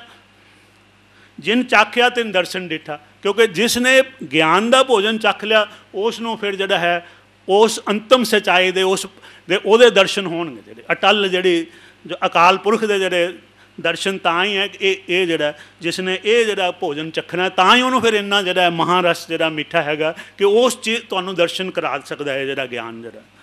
ਜਿਨ ਚਾਖਿਆ ਤਿਨ ਦਰਸ਼ਨ ਡਿਠਾ ਕਿਉਂਕਿ ਜਿਸ ਨੇ ਗਿਆਨ ਦਾ ਭੋਜਨ ਚੱਖ ਲਿਆ ਉਸ ਨੂੰ ਫਿਰ ਜਿਹੜਾ ਹੈ ਉਸ ਅੰਤਮ ਸਚਾਈ ਦੇ ਉਸ ਦੇ ਉਹਦੇ ਦਰਸ਼ਨ ਹੋਣਗੇ ਜਿਹੜੇ ਅਟਲ ਜਿਹੜੀ ਜੋ ਅਕਾਲ ਪੁਰਖ ਦੇ ਜਿਹੜੇ ਦਰਸ਼ਨ ਤਾਂ ਹੀ ਹੈ ਕਿ ਇਹ ਇਹ ਜਿਹੜਾ ਜਿਸ ਨੇ ਇਹ ਜਿਹੜਾ ਭੋਜਨ ਚਖਣਾ ਤਾਂ ਹੀ ਉਹਨੂੰ ਫਿਰ ਇੰਨਾ ਜਿਹੜਾ ਮਹਾਰਸ ਜਿਹੜਾ ਮਿੱਠਾ ਹੈਗਾ ਕਿ ਉਸ ਚ ਤੁਹਾਨੂੰ ਦਰਸ਼ਨ ਕਰਾ ਸਕਦਾ ਹੈ ਜਿਹੜਾ ਗਿਆਨ ਜਿਹੜਾ